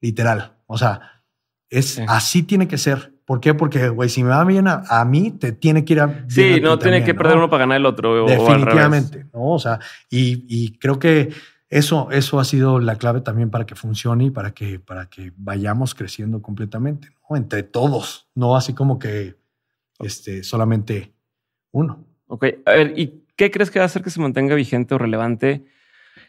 Literal. O sea, es así tiene que ser. ¿Por qué? Porque, güey, si me va bien a, mí, te tiene que ir a. sí, no tiene que perder uno para ganar el otro. Definitivamente. O, ¿no? o sea, y creo que eso, eso ha sido la clave también para que funcione y para que, para que vayamos creciendo completamente, ¿no? Entre todos, no así como que este, solamente uno. Ok, a ver, ¿y qué crees que va a hacer que se mantenga vigente o relevante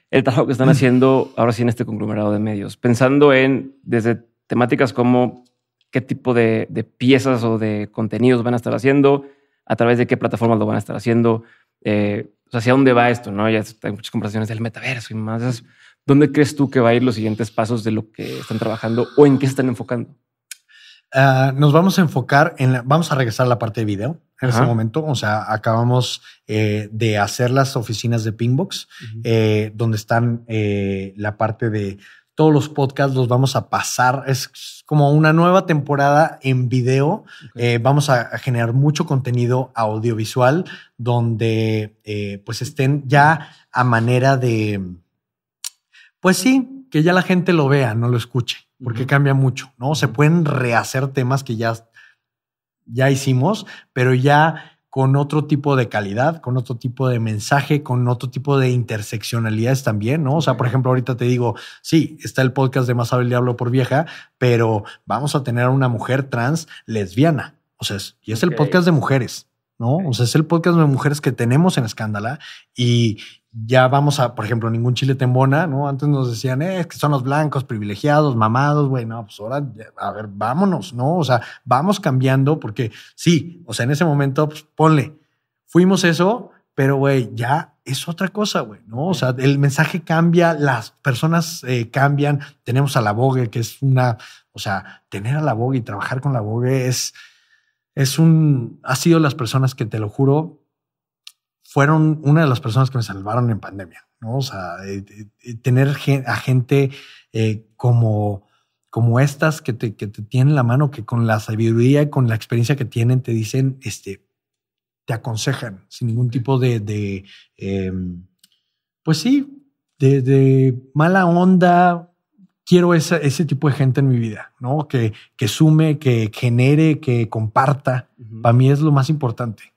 el trabajo que están mm. haciendo ahora sí en este conglomerado de medios? Pensando en desde temáticas como qué tipo de, piezas o de contenidos van a estar haciendo, a través de qué plataformas lo van a estar haciendo, eh, o sea, hacia dónde va esto, ¿no? Ya hay muchas conversaciones del metaverso y más. ¿Dónde crees tú que va a ir los siguientes pasos de lo que están trabajando o en qué se están enfocando? Ah, nos vamos a enfocar en la, vamos a regresar a la parte de video en ese momento. O sea, acabamos eh, de hacer las oficinas de Pingbox, eh, donde están eh, la parte de todos los podcasts los vamos a pasar. Es como una nueva temporada en video. Eh, vamos a, generar mucho contenido audiovisual donde eh, pues estén ya a manera de, pues sí, que ya la gente lo vea, no lo escuche, porque cambia mucho, ¿no? Se pueden rehacer temas que ya, ya hicimos, pero ya con otro tipo de calidad, con otro tipo de mensaje, con otro tipo de interseccionalidades también, ¿no? O sea, por ejemplo, ahorita te digo, sí, está el podcast de Más sabe el diablo por vieja, pero vamos a tener a una mujer trans lesbiana. O sea, y es el podcast de mujeres, ¿no? O sea, es el podcast de mujeres que tenemos en Escándala y, ya vamos a, por ejemplo, ningún chile tembona, ¿no? Antes nos decían, eh, es que son los blancos privilegiados, mamados, güey, no, pues ahora, a ver, vámonos, ¿no? O sea, vamos cambiando porque sí, o sea, en ese momento, pues ponle, fuimos eso, pero güey, ya es otra cosa, güey, ¿no? O sea, el mensaje cambia, las personas eh, cambian, tenemos a la Vogue, que es una, o sea, tener a la Vogue y trabajar con la Vogue es, es un, ha sido las personas que te lo juro, fueron una de las personas que me salvaron en pandemia, ¿no? O sea, eh, eh, tener a gente eh, como, como estas que te, que te tienen la mano, que con la sabiduría y con la experiencia que tienen te dicen, este, te aconsejan sin ningún tipo de, em, pues sí, de, mala onda. Quiero ese tipo de gente en mi vida, ¿no? Que, que sume, que genere, que comparta. Para mí es lo más importante.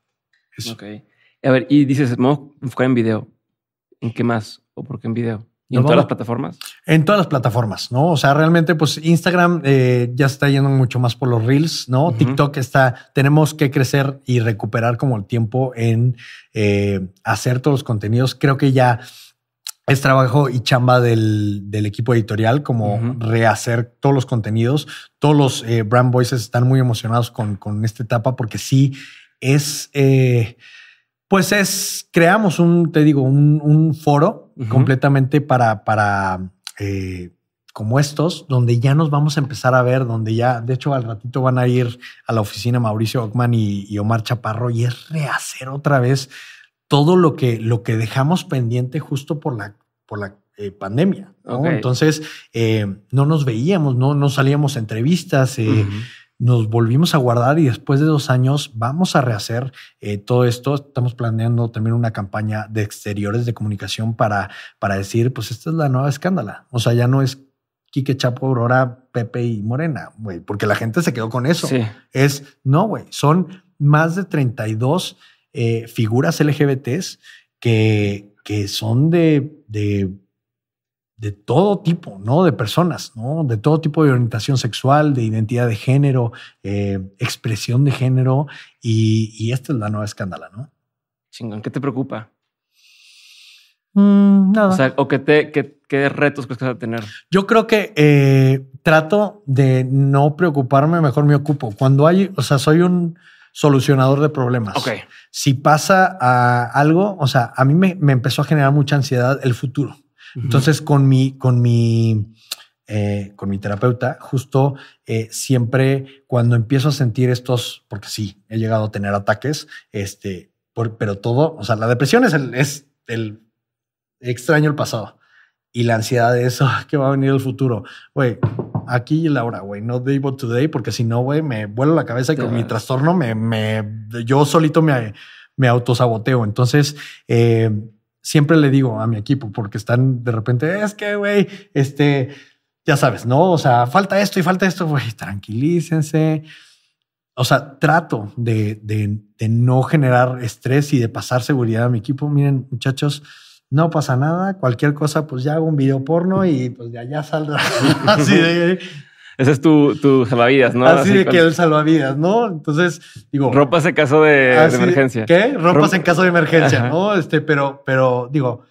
A ver, y dices, vamos fue en video. ¿En qué más? ¿O por qué en video? ¿Y en todas las plataformas? En todas las plataformas, ¿no? O sea, realmente, pues Instagram eh, ya está yendo mucho más por los reels, ¿no? TikTok está, tenemos que crecer y recuperar como el tiempo en eh, hacer todos los contenidos. Creo que ya es trabajo y chamba del, del equipo editorial, como rehacer todos los contenidos. Todos los eh, brand voices están muy emocionados con, con esta etapa porque sí es pues es, creamos un, te digo, un, foro completamente para, para eh, como estos, donde ya nos vamos a empezar a ver, donde ya, de hecho, al ratito van a ir a la oficina Mauricio Ockman y, Omar Chaparro y es rehacer otra vez todo lo que, lo que dejamos pendiente justo por la, por la eh, pandemia. Entonces, eh, no nos veíamos, no, no salíamos a entrevistas nos volvimos a guardar y después de dos años vamos a rehacer eh, todo esto. Estamos planeando también una campaña de exteriores de comunicación para, para decir, pues esta es la nueva escándala. O sea, ya no es Quique Chapo, Aurora, Pepe y Morena, güey, porque la gente se quedó con eso. Es, no, güey, son más de 32 eh, figuras LGBTs que, que son de de todo tipo, ¿no? De personas, ¿no? De todo tipo de orientación sexual, de identidad de género, eh, expresión de género. Y, esta es la nueva escándala, ¿no? Chingón, ¿qué te preocupa? Mm, nada. O sea, o qué te, qué, qué retos que tener. Yo creo que eh, trato de no preocuparme, mejor me ocupo. Cuando hay, o sea, soy un solucionador de problemas. Ok. Si pasa a algo, o sea, a mí me empezó a generar mucha ansiedad el futuro. Entonces, con mi, con mi, eh, con mi terapeuta, justo eh, siempre cuando empiezo a sentir estos, porque sí, he llegado a tener ataques, este, pero todo, o sea, la depresión es el, es el extraño el pasado y la ansiedad de eso que va a venir el futuro. Güey, aquí y hora, güey, no but today, porque si no, güey, me vuelo la cabeza y con mi trastorno me, yo solito me, me autosaboteo. Entonces, eh, siempre le digo a mi equipo, porque están de repente, es que, güey, este, ya sabes, ¿no? O sea, falta esto y falta esto, güey, tranquilícense. O sea, trato de, de, no generar estrés y de pasar seguridad a mi equipo. Miren, muchachos, no pasa nada. Cualquier cosa, pues ya hago un video porno y pues de allá saldrá. Así de, ese es tu, tu salvavidas, ¿no? Así, de que el salvavidas, ¿no? Entonces, digo. Ropas ah, en caso de, emergencia. ¿Qué? Ropas en caso de emergencia, ¿no? Este, pero, pero, digo,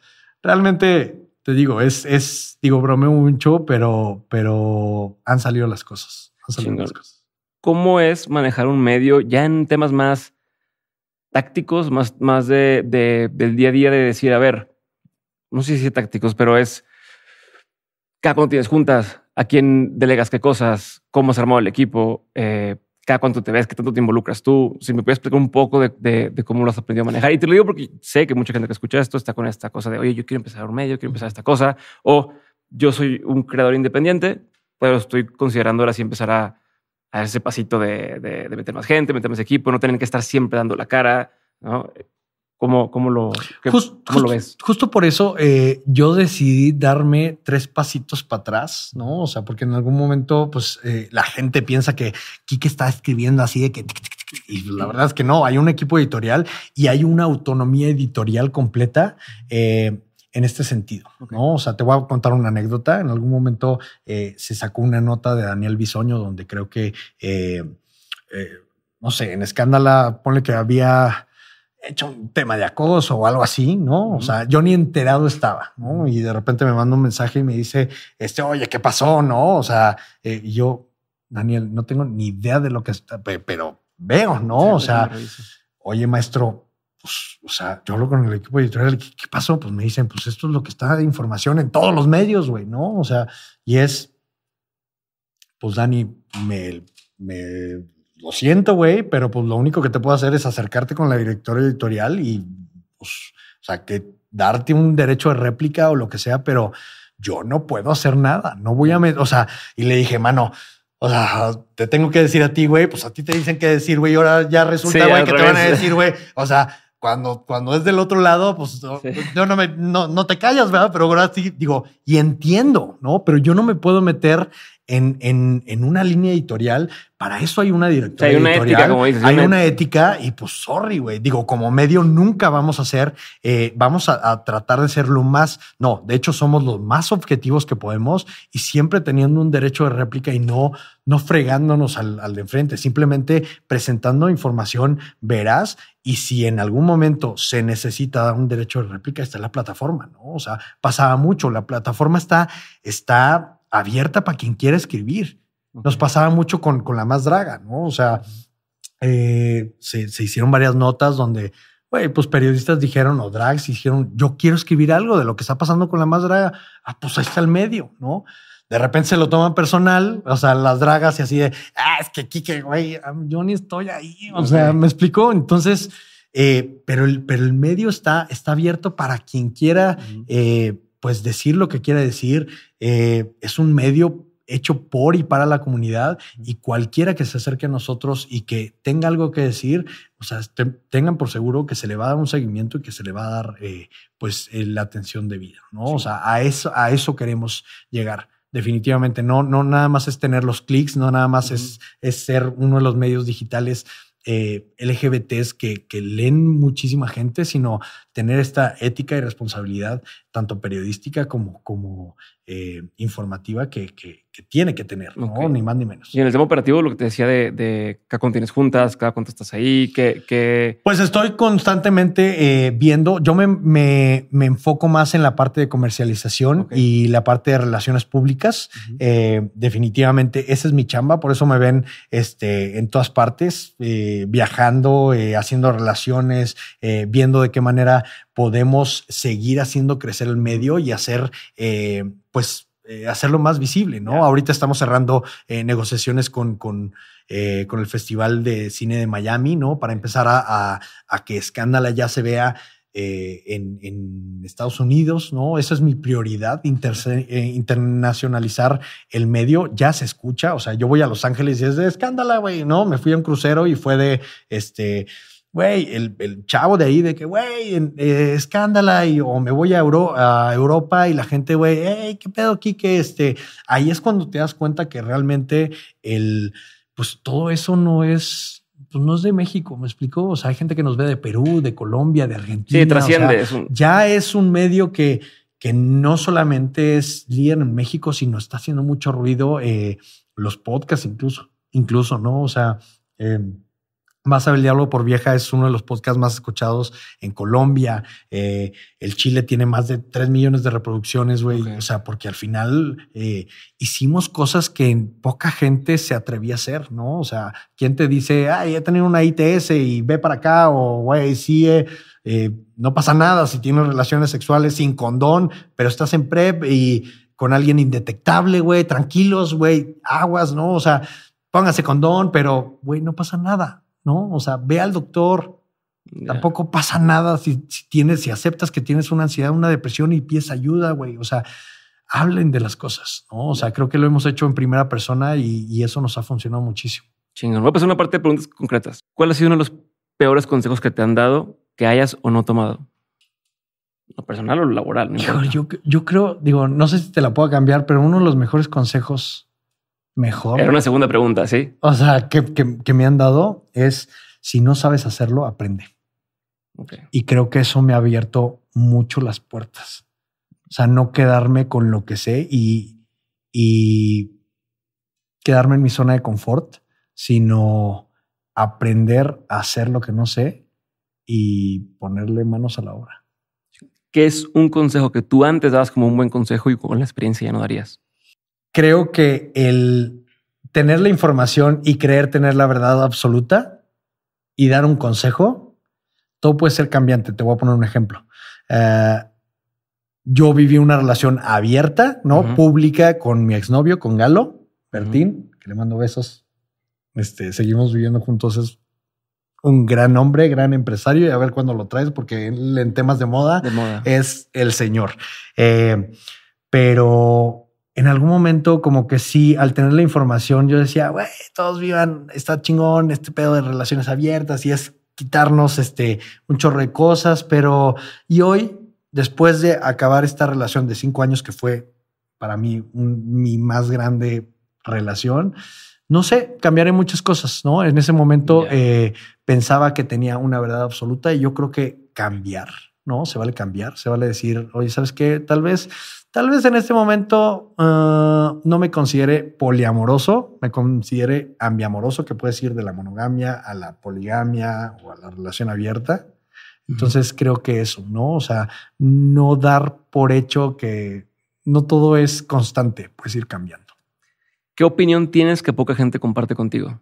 realmente te digo, es, es, digo, bromeo mucho, pero, pero han salido las cosas. las cosas. ¿Cómo es manejar un medio ya en temas más tácticos, más, más de, de, del día a día de decir, a ver, no sé si tácticos, pero es cada cuando tienes juntas, a quién delegas qué cosas, cómo se armó el equipo, eh, cada cuánto te ves, qué tanto te involucras tú. Si me puedes explicar un poco de, cómo lo has aprendido a manejar. Y te lo digo porque sé que mucha gente que escucha esto está con esta cosa de, oye, yo quiero empezar un medio, quiero empezar esta cosa, o yo soy un creador independiente, pero estoy considerando ahora sí empezar a, a ese pasito de, de, meter más gente, meter más equipo, no tener que estar siempre dando la cara. ¿no? ¿Cómo, lo, lo, ves? Justo por eso eh, yo decidí darme tres pasitos para atrás, ¿no? O sea, porque en algún momento, pues eh, la gente piensa que Kike está escribiendo así de que. y la verdad es que no, hay un equipo editorial y hay una autonomía editorial completa. Eh, en este sentido, ¿no? O sea, te voy a contar una anécdota. En algún momento se sacó una nota de Daniel Bisoño donde creo que, no sé, en Escándala, ponle que había hecho un tema de acoso o algo así, ¿no? O sea, yo ni enterado estaba, ¿no? Y de repente me manda un mensaje y me dice, este, oye, ¿qué pasó? No, o sea, eh, yo, Daniel, no tengo ni idea de lo que está, pero veo, ¿no? O sea, oye, maestro, pues, o sea, yo hablo con el equipo editorial, ¿qué, ¿qué, pasó? Pues me dicen, pues esto es lo que está de información en todos los medios, güey, ¿no? O sea, y es, pues Dani, me, me lo siento, güey, pero pues lo único que te puedo hacer es acercarte con la directora editorial y, pues, o sea, que darte un derecho de réplica o lo que sea, pero yo no puedo hacer nada, no voy a, o sea, y le dije, mano, o sea, te tengo que decir a ti, güey, pues a ti te dicen que decir, güey, ahora ya resulta, güey, que te van a decir, güey, o sea, cuando, cuando es del otro lado, pues yo no, me, no, no, te callas, ¿verdad? Pero ahora sí, digo, y entiendo, ¿no? Pero yo no me puedo meter en, una línea editorial. Para eso hay una directora hay una Ética, hay una... ética y pues sorry, güey. Digo, como medio nunca vamos a ser, eh, vamos a, tratar de ser lo más, no, de hecho somos los más objetivos que podemos y siempre teniendo un derecho de réplica y no, no fregándonos al, al de enfrente, simplemente presentando información veraz y si en algún momento se necesita un derecho de réplica, está la plataforma, ¿no? O sea, pasaba mucho, la plataforma está, está abierta para quien quiera escribir. Nos pasaba mucho con, la más draga, ¿no? O sea, eh, se, hicieron varias notas donde, güey, pues periodistas dijeron, o drags dijeron, yo quiero escribir algo de lo que está pasando con la más draga. Ah, pues ahí está el medio, ¿no? De repente se lo toman personal, o sea, las dragas y así de, ah, es que Kike, güey, ah, yo ni estoy ahí. O sea, me explicó. Entonces, eh, pero, el, medio está, está abierto para quien quiera pues decir lo que quiere decir. Eh, es un medio hecho por y para la comunidad y cualquiera que se acerque a nosotros y que tenga algo que decir, o sea, tengan por seguro que se le va a dar un seguimiento y que se le va a dar eh, pues eh, la atención debida, ¿no? O sea, a eso, a eso queremos llegar. Definitivamente, no, no nada más es tener los clics, no nada más es, es ser uno de los medios digitales LGBT eh, LGBTs que, que, leen muchísima gente, sino tener esta ética y responsabilidad, tanto periodística como, como eh, informativa que, tiene que tener, ¿no? Ni más ni menos. Y en el tema operativo, lo que te decía de, cada tienes juntas, cada cuánto estás ahí, que... Pues estoy constantemente eh, viendo, yo me, enfoco más en la parte de comercialización y la parte de relaciones públicas. Eh, definitivamente esa es mi chamba, por eso me ven este, en todas partes, viajando, haciendo relaciones, viendo de qué manera podemos seguir haciendo crecer el medio y hacer, eh, pues, eh, hacerlo más visible, ¿no? Ahorita estamos cerrando eh, negociaciones con, con, el Festival de Cine de Miami, ¿no? Para empezar a, que Escándala ya se vea en, Estados Unidos, ¿no? Esa es mi prioridad, internacionalizar el medio. Ya se escucha, o sea, yo voy a Los Ángeles y es de Escándala, güey, ¿no? Me fui a un crucero y fue de, este güey, el, chavo de ahí de que, güey, eh, escándala y, o me voy a, a Europa y la gente, güey, qué pedo, que este, ahí es cuando te das cuenta que realmente el, pues todo eso no es, pues no es de México, me explico? o sea, hay gente que nos ve de Perú, de Colombia, de Argentina. Sí, trasciende. Ya es un medio que, que no solamente es líder en México, sino está haciendo mucho ruido, eh, los podcasts incluso, incluso, ¿no? O sea, em, más sabe el diablo por vieja es uno de los podcasts más escuchados en Colombia. Eh, el Chile tiene más de 3 millones de reproducciones, güey. O sea, porque al final eh, hicimos cosas que poca gente se atrevía a hacer, ¿no? O sea, ¿quién te dice, ay, he tenido una ITS y ve para acá o, güey, sí, eh, no pasa nada si tienes relaciones sexuales sin condón, pero estás en PrEP y con alguien indetectable, güey, tranquilos, güey, aguas, ¿no? O sea, póngase condón, pero, güey, no pasa nada. ¿no? O sea, ve al doctor. Tampoco pasa nada si, tienes, si aceptas que tienes una ansiedad, una depresión y pides ayuda, güey. O sea, hablen de las cosas, ¿no? O sea, creo que lo hemos hecho en primera persona y, eso nos ha funcionado muchísimo. Chingón. Voy a pasar una parte de preguntas concretas. ¿Cuál ha sido uno de los peores consejos que te han dado que hayas o no tomado? ¿Lo personal o lo laboral? yo creo, digo, no sé si te la puedo cambiar, pero uno de los mejores consejos mejor. Era una segunda pregunta, sí. O sea, que, me han dado es, si no sabes hacerlo, aprende. Y creo que eso me ha abierto mucho las puertas. O sea, no quedarme con lo que sé y, y quedarme en mi zona de confort, sino aprender a hacer lo que no sé y ponerle manos a la obra. ¿Qué es un consejo que tú antes dabas como un buen consejo y con la experiencia ya no darías? creo que el tener la información y creer tener la verdad absoluta y dar un consejo, todo puede ser cambiante. Te voy a poner un ejemplo. Eh, yo viví una relación abierta, ¿no? Pública con mi exnovio, con Galo, Bertín, que le mando besos. Este, seguimos viviendo juntos, es un gran hombre, gran empresario, y a ver cuándo lo traes, porque en temas de moda, es el señor. Eh, pero en algún momento como que sí, al tener la información, yo decía, güey, todos vivan, está chingón este pedo de relaciones abiertas y es quitarnos este, un chorro de cosas, pero y hoy, después de acabar esta relación de cinco años que fue para mí un, mi más grande relación, no sé, cambiaré muchas cosas, ¿no? En ese momento eh, pensaba que tenía una verdad absoluta y yo creo que cambiar, ¿no? Se vale cambiar, se vale decir, oye, ¿sabes qué? Tal vez Tal vez en este momento eh, no me considere poliamoroso, me considere ambiamoroso, que puedes ir de la monogamia a la poligamia o a la relación abierta. Entonces creo que eso, ¿no? O sea, no dar por hecho que no todo es constante, puedes ir cambiando. ¿Qué opinión tienes que poca gente comparte contigo?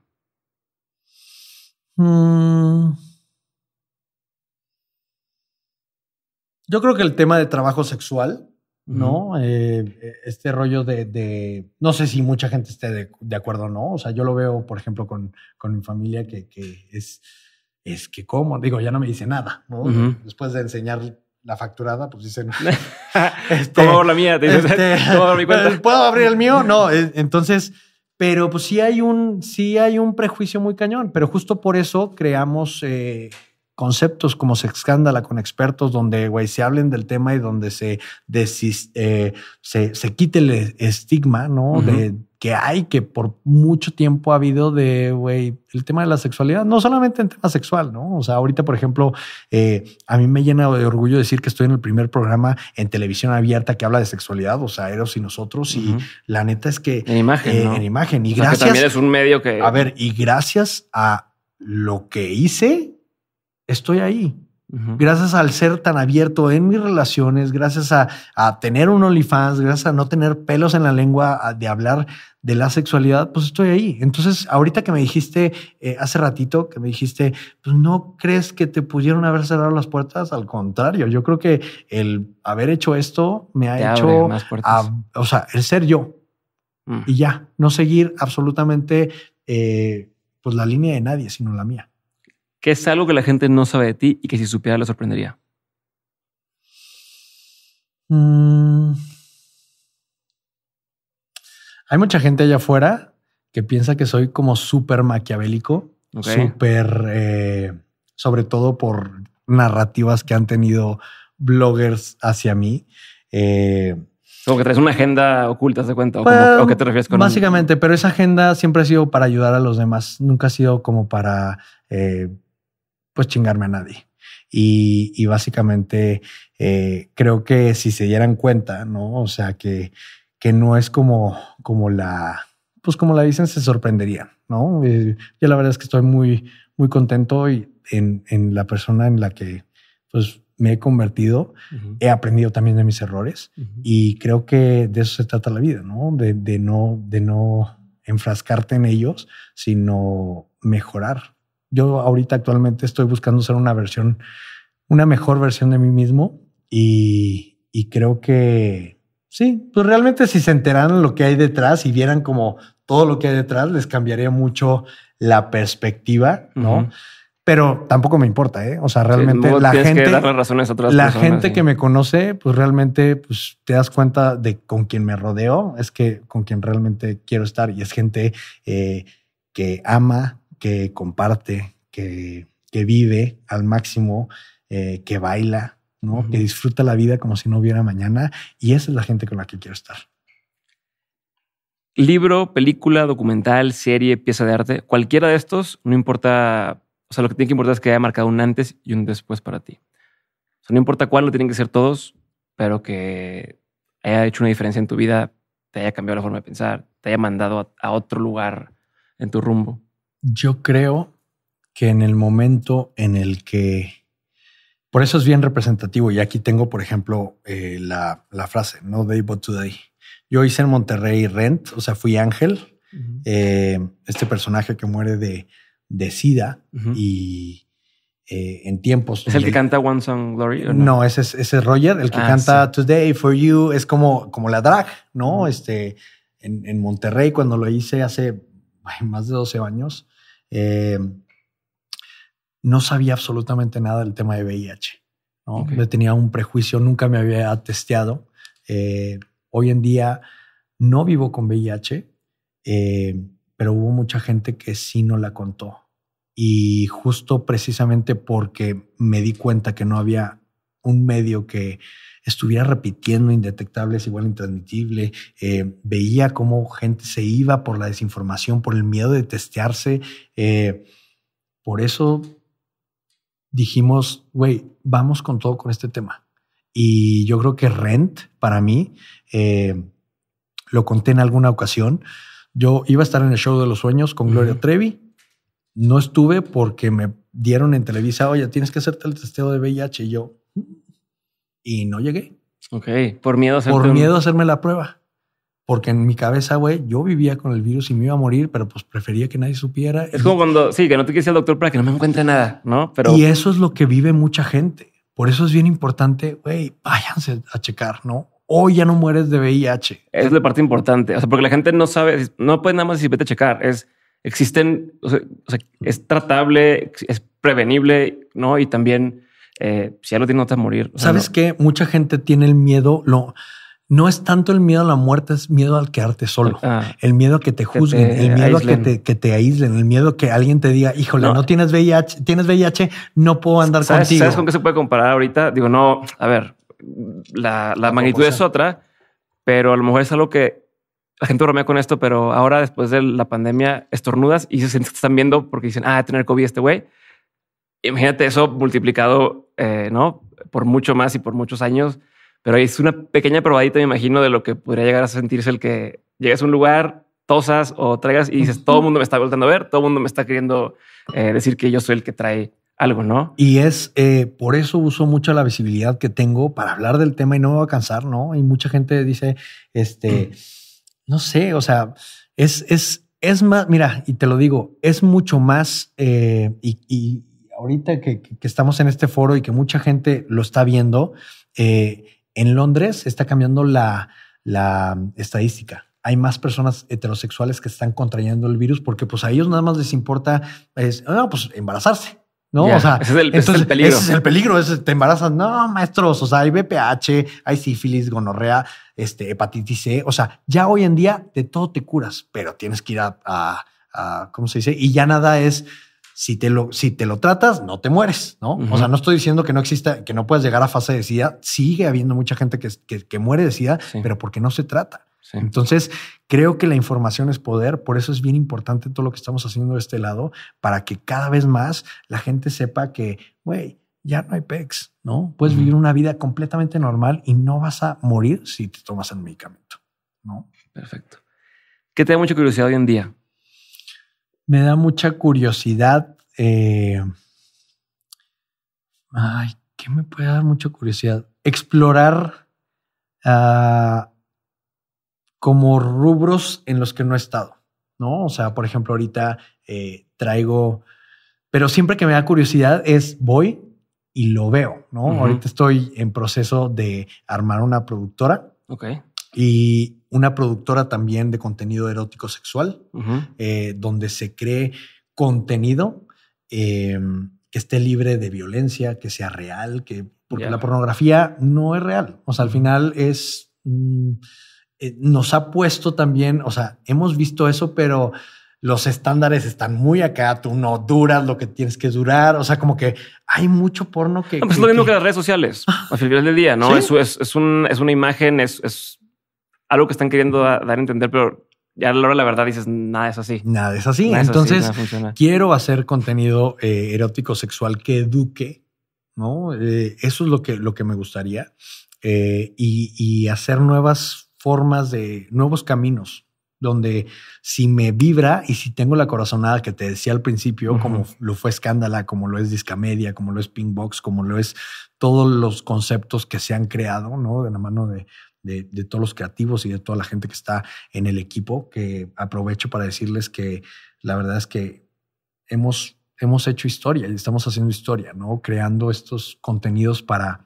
Mm. Yo creo que el tema de trabajo sexual ¿no? Eh, este rollo de, no sé si mucha gente esté de, acuerdo o no, o sea, yo lo veo, por ejemplo, con, mi familia que, es, es que como, digo, ya no me dice nada, ¿no? Después de enseñar la facturada, pues dicen, este, ¿Cómo la mía, ¿Te este, ¿puedo abrir el mío? No, eh, entonces, pero pues sí hay un, sí hay un prejuicio muy cañón, pero justo por eso creamos... Eh, conceptos como se escándala con expertos donde, güey, se hablen del tema y donde se, eh, se, quite el estigma, ¿no? De que hay, que por mucho tiempo ha habido de, güey, el tema de la sexualidad, no solamente en tema sexual, ¿no? O sea, ahorita, por ejemplo, eh, a mí me llena de orgullo decir que estoy en el primer programa en televisión abierta que habla de sexualidad, o sea, Eros y nosotros, y la neta es que... En imagen, eh, En imagen. Y gracias... Que también es un medio que... A ver, y gracias a lo que hice, estoy ahí. Gracias al ser tan abierto en mis relaciones, gracias a, tener un OnlyFans, gracias a no tener pelos en la lengua de hablar de la sexualidad, pues estoy ahí. Entonces, ahorita que me dijiste eh, hace ratito, que me dijiste, pues no crees que te pudieron haber cerrado las puertas. Al contrario, yo creo que el haber hecho esto me ha hecho, o sea, el ser yo mm. y ya, no seguir absolutamente eh, pues la línea de nadie, sino la mía. ¿Qué es algo que la gente no sabe de ti y que si supiera lo sorprendería? Mm. Hay mucha gente allá afuera que piensa que soy como súper maquiavélico, súper, eh, sobre todo por narrativas que han tenido bloggers hacia mí. Eh. como que traes una agenda oculta, se cuenta? Pues, ¿O, qué te refieres con Básicamente, pero esa agenda siempre ha sido para ayudar a los demás. Nunca ha sido como para eh, pues chingarme a nadie. Y, básicamente eh, creo que si se dieran cuenta, ¿no? O sea, que, no es como, como la, pues como la dicen, se sorprenderían, ¿no? Eh, yo la verdad es que estoy muy, muy contento y en, la persona en la que, pues, me he convertido, he aprendido también de mis errores y creo que de eso se trata la vida, ¿no? De, no, de no enfrascarte en ellos, sino mejorar yo ahorita actualmente estoy buscando ser una versión, una mejor versión de mí mismo y, creo que sí, pues realmente si se enteraran lo que hay detrás y vieran como todo lo que hay detrás, les cambiaría mucho la perspectiva, ¿no? Pero tampoco me importa, ¿eh? O sea, realmente la gente, la gente que me conoce, pues realmente pues, te das cuenta de con quien me rodeo, es que con quien realmente quiero estar y es gente eh, que ama, que comparte, que, vive al máximo, eh, que baila, Que disfruta la vida como si no hubiera mañana. Y esa es la gente con la que quiero estar. Libro, película, documental, serie, pieza de arte, cualquiera de estos, no importa. O sea, lo que tiene que importar es que haya marcado un antes y un después para ti. O sea, no importa cuál, lo tienen que ser todos, pero que haya hecho una diferencia en tu vida, te haya cambiado la forma de pensar, te haya mandado a otro lugar en tu rumbo. Yo creo que en el momento en el que... Por eso es bien representativo. Y aquí tengo, por ejemplo, eh, la, frase, no day but today. Yo hice en Monterrey Rent, o sea, fui Ángel, eh, este personaje que muere de, de SIDA y eh, en tiempos... ¿Es el que canta One Song Glory? no? ese, es, Roger, el que ah, canta Today for You, es como, como la drag, ¿no? este, en, Monterrey, cuando lo hice hace más de 12 años, eh, no sabía absolutamente nada del tema de VIH. ¿no? tenía un prejuicio, nunca me había testeado. Eh, hoy en día no vivo con VIH, eh, pero hubo mucha gente que sí no la contó. Y justo precisamente porque me di cuenta que no había un medio que estuviera repitiendo indetectables igual intransmitible. Eh, veía cómo gente se iba por la desinformación, por el miedo de testearse. Eh, por eso dijimos, güey, vamos con todo con este tema. Y yo creo que Rent, para mí, eh, lo conté en alguna ocasión. Yo iba a estar en el show de los sueños con Gloria Trevi. No estuve porque me dieron en Televisa, oye, tienes que hacerte el testeo de VIH. Y yo, y no llegué. Ok, por miedo a hacerme. Por miedo a hacerme la prueba. Porque en mi cabeza, güey, yo vivía con el virus y me iba a morir, pero pues prefería que nadie supiera. Es como cuando, sí, que no te quise al doctor para que no me encuentre nada, ¿no? Pero... Y eso es lo que vive mucha gente. Por eso es bien importante, güey, váyanse a checar, ¿no? Hoy ya no mueres de VIH. Es la parte importante. O sea, porque la gente no sabe, no puede nada más decir vete a checar. Es, existen, o sea, es tratable, es prevenible, ¿no? Y también eh, si ya lo tienes, no te morir. ¿Sabes que qué? Mucha gente tiene el miedo, no es tanto el miedo a la muerte, es miedo al quedarte solo. Ah. el miedo a que te juzguen, el miedo a que te, aíslen, el miedo a que alguien te diga, híjole, no, tienes VIH, tienes VIH, no puedo andar contigo. ¿Sabes con qué se puede comparar ahorita? Digo, no, a ver, la, magnitud es otra, pero a lo mejor es algo que la gente bromea con esto, pero ahora después de la pandemia estornudas y se están viendo porque dicen, ah, tener COVID este güey. Imagínate eso multiplicado, eh, ¿no? Por mucho más y por muchos años. Pero es una pequeña probadita, me imagino, de lo que podría llegar a sentirse el que llegues a un lugar, tosas o traigas y dices, todo el mundo me está voltando a ver, todo el mundo me está queriendo eh, decir que yo soy el que trae algo, ¿no? Y es, eh, por eso uso mucho la visibilidad que tengo para hablar del tema y no me voy a cansar, ¿no? Y mucha gente dice, este, mm. no sé, o sea, es, es, es más, mira, y te lo digo, es mucho más, y, ahorita que, estamos en este foro y que mucha gente lo está viendo, eh, en Londres está cambiando la, estadística hay más personas heterosexuales que están contrayendo el virus porque pues a ellos nada más les importa ah, pues embarazarse. No, o sea, ese es, el, peligro. es el peligro, te embarazas. No, maestros, o sea, hay BPH, hay sífilis, gonorrea, este, hepatitis C. O sea, ya hoy en día de todo te curas, pero tienes que ir a ¿cómo se dice? Y ya nada es si te lo, si te lo tratas, no te mueres, ¿no? O sea, no estoy diciendo que no exista, que no puedas llegar a fase de SIDA. Sigue habiendo mucha gente que, muere de SIDA, pero porque no se trata. Entonces, creo que la información es poder, por eso es bien importante todo lo que estamos haciendo de este lado, para que cada vez más la gente sepa que, güey, ya no hay PEX, ¿no? Puedes vivir una vida completamente normal y no vas a morir si te tomas el medicamento, ¿no? Perfecto. ¿Qué te da mucha curiosidad hoy en día? me da mucha curiosidad. Eh, ay, ¿qué me puede dar mucha curiosidad? Explorar ah, como rubros en los que no he estado, ¿no? O sea, por ejemplo, ahorita eh, traigo, pero siempre que me da curiosidad es voy y lo veo, ¿no? Ahorita estoy en proceso de armar una productora. Ok. Y, una productora también de contenido erótico sexual, eh, donde se cree contenido eh, que esté libre de violencia, que sea real, que porque la pornografía no es real. O sea, al final es mm, eh, nos ha puesto también, o sea, hemos visto eso, pero los estándares están muy acá, tú no duras lo que tienes que durar, o sea, como que hay mucho porno que... No, es lo mismo que... las redes sociales, al final del día, ¿no? Eso Es, es, es, una imagen, es, algo que están queriendo dar a entender, pero ya a la hora la verdad dices, nada es así. Nada es así. Entonces, quiero hacer contenido eh, erótico sexual que eduque, ¿no? Eh, eso es lo que, lo que me gustaría. Eh, y, hacer nuevas formas de, nuevos caminos, donde si me vibra y si tengo la corazonada que te decía al principio, como lo fue Escándala, como lo es Discamedia, como lo es Pinkbox, como lo es todos los conceptos que se han creado, ¿no? De la mano de, de, todos los creativos y de toda la gente que está en el equipo, que aprovecho para decirles que la verdad es que hemos, hemos hecho historia y estamos haciendo historia, ¿no? Creando estos contenidos para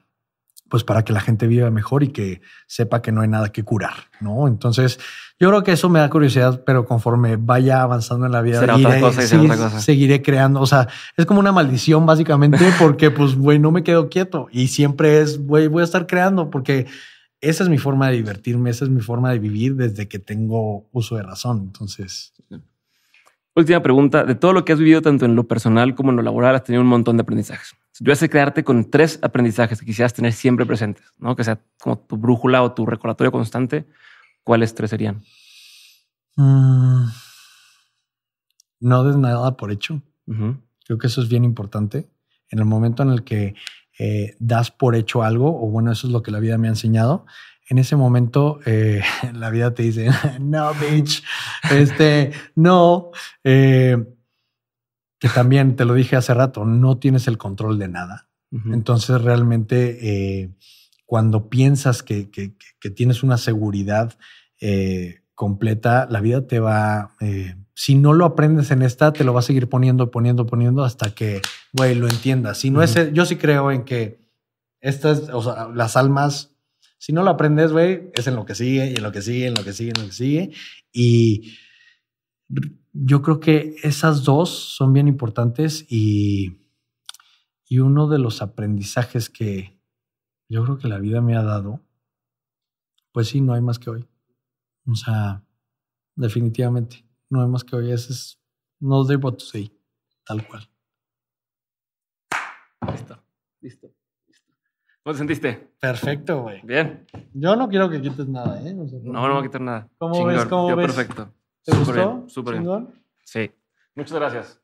pues para que la gente viva mejor y que sepa que no hay nada que curar, ¿no? Entonces, yo creo que eso me da curiosidad, pero conforme vaya avanzando en la vida, seguiré creando, o sea, es como una maldición básicamente porque, pues, güey, no me quedo quieto y siempre es, güey, voy a estar creando porque esa es mi forma de divertirme, esa es mi forma de vivir desde que tengo uso de razón. Entonces. Última pregunta. De todo lo que has vivido, tanto en lo personal como en lo laboral, has tenido un montón de aprendizajes. Si tuvieras que quedarte con tres aprendizajes que quisieras tener siempre presentes, ¿no? que sea como tu brújula o tu recordatorio constante, ¿cuáles tres serían? Mm. no des nada por hecho. Creo que eso es bien importante. En el momento en el que eh, das por hecho algo, o bueno, eso es lo que la vida me ha enseñado. En ese momento, eh, la vida te dice, no, bitch, este, no. Eh, que también te lo dije hace rato, no tienes el control de nada. Entonces, realmente, cuando piensas que, tienes una seguridad completa, la vida te va si no lo aprendes en esta, te lo vas a seguir poniendo, poniendo, poniendo hasta que, güey, lo entiendas. Si no es, yo sí creo en que estas, o sea, las almas, si no lo aprendes, güey, es en lo que sigue y en lo que sigue, en lo que sigue, en lo que sigue. Y yo creo que esas dos son bien importantes y, y uno de los aprendizajes que yo creo que la vida me ha dado, pues sí, no hay más que hoy. O sea, definitivamente no más que hoy es no de but to say, tal cual. Listo, listo, listo. ¿Cómo te sentiste? Perfecto, güey. Bien. Yo no quiero que quites nada, ¿eh? no, no voy a quitar nada. ¿Cómo ves? ¿Cómo Yo perfecto. ¿Te gustó? Súper bien. Sí. Muchas gracias.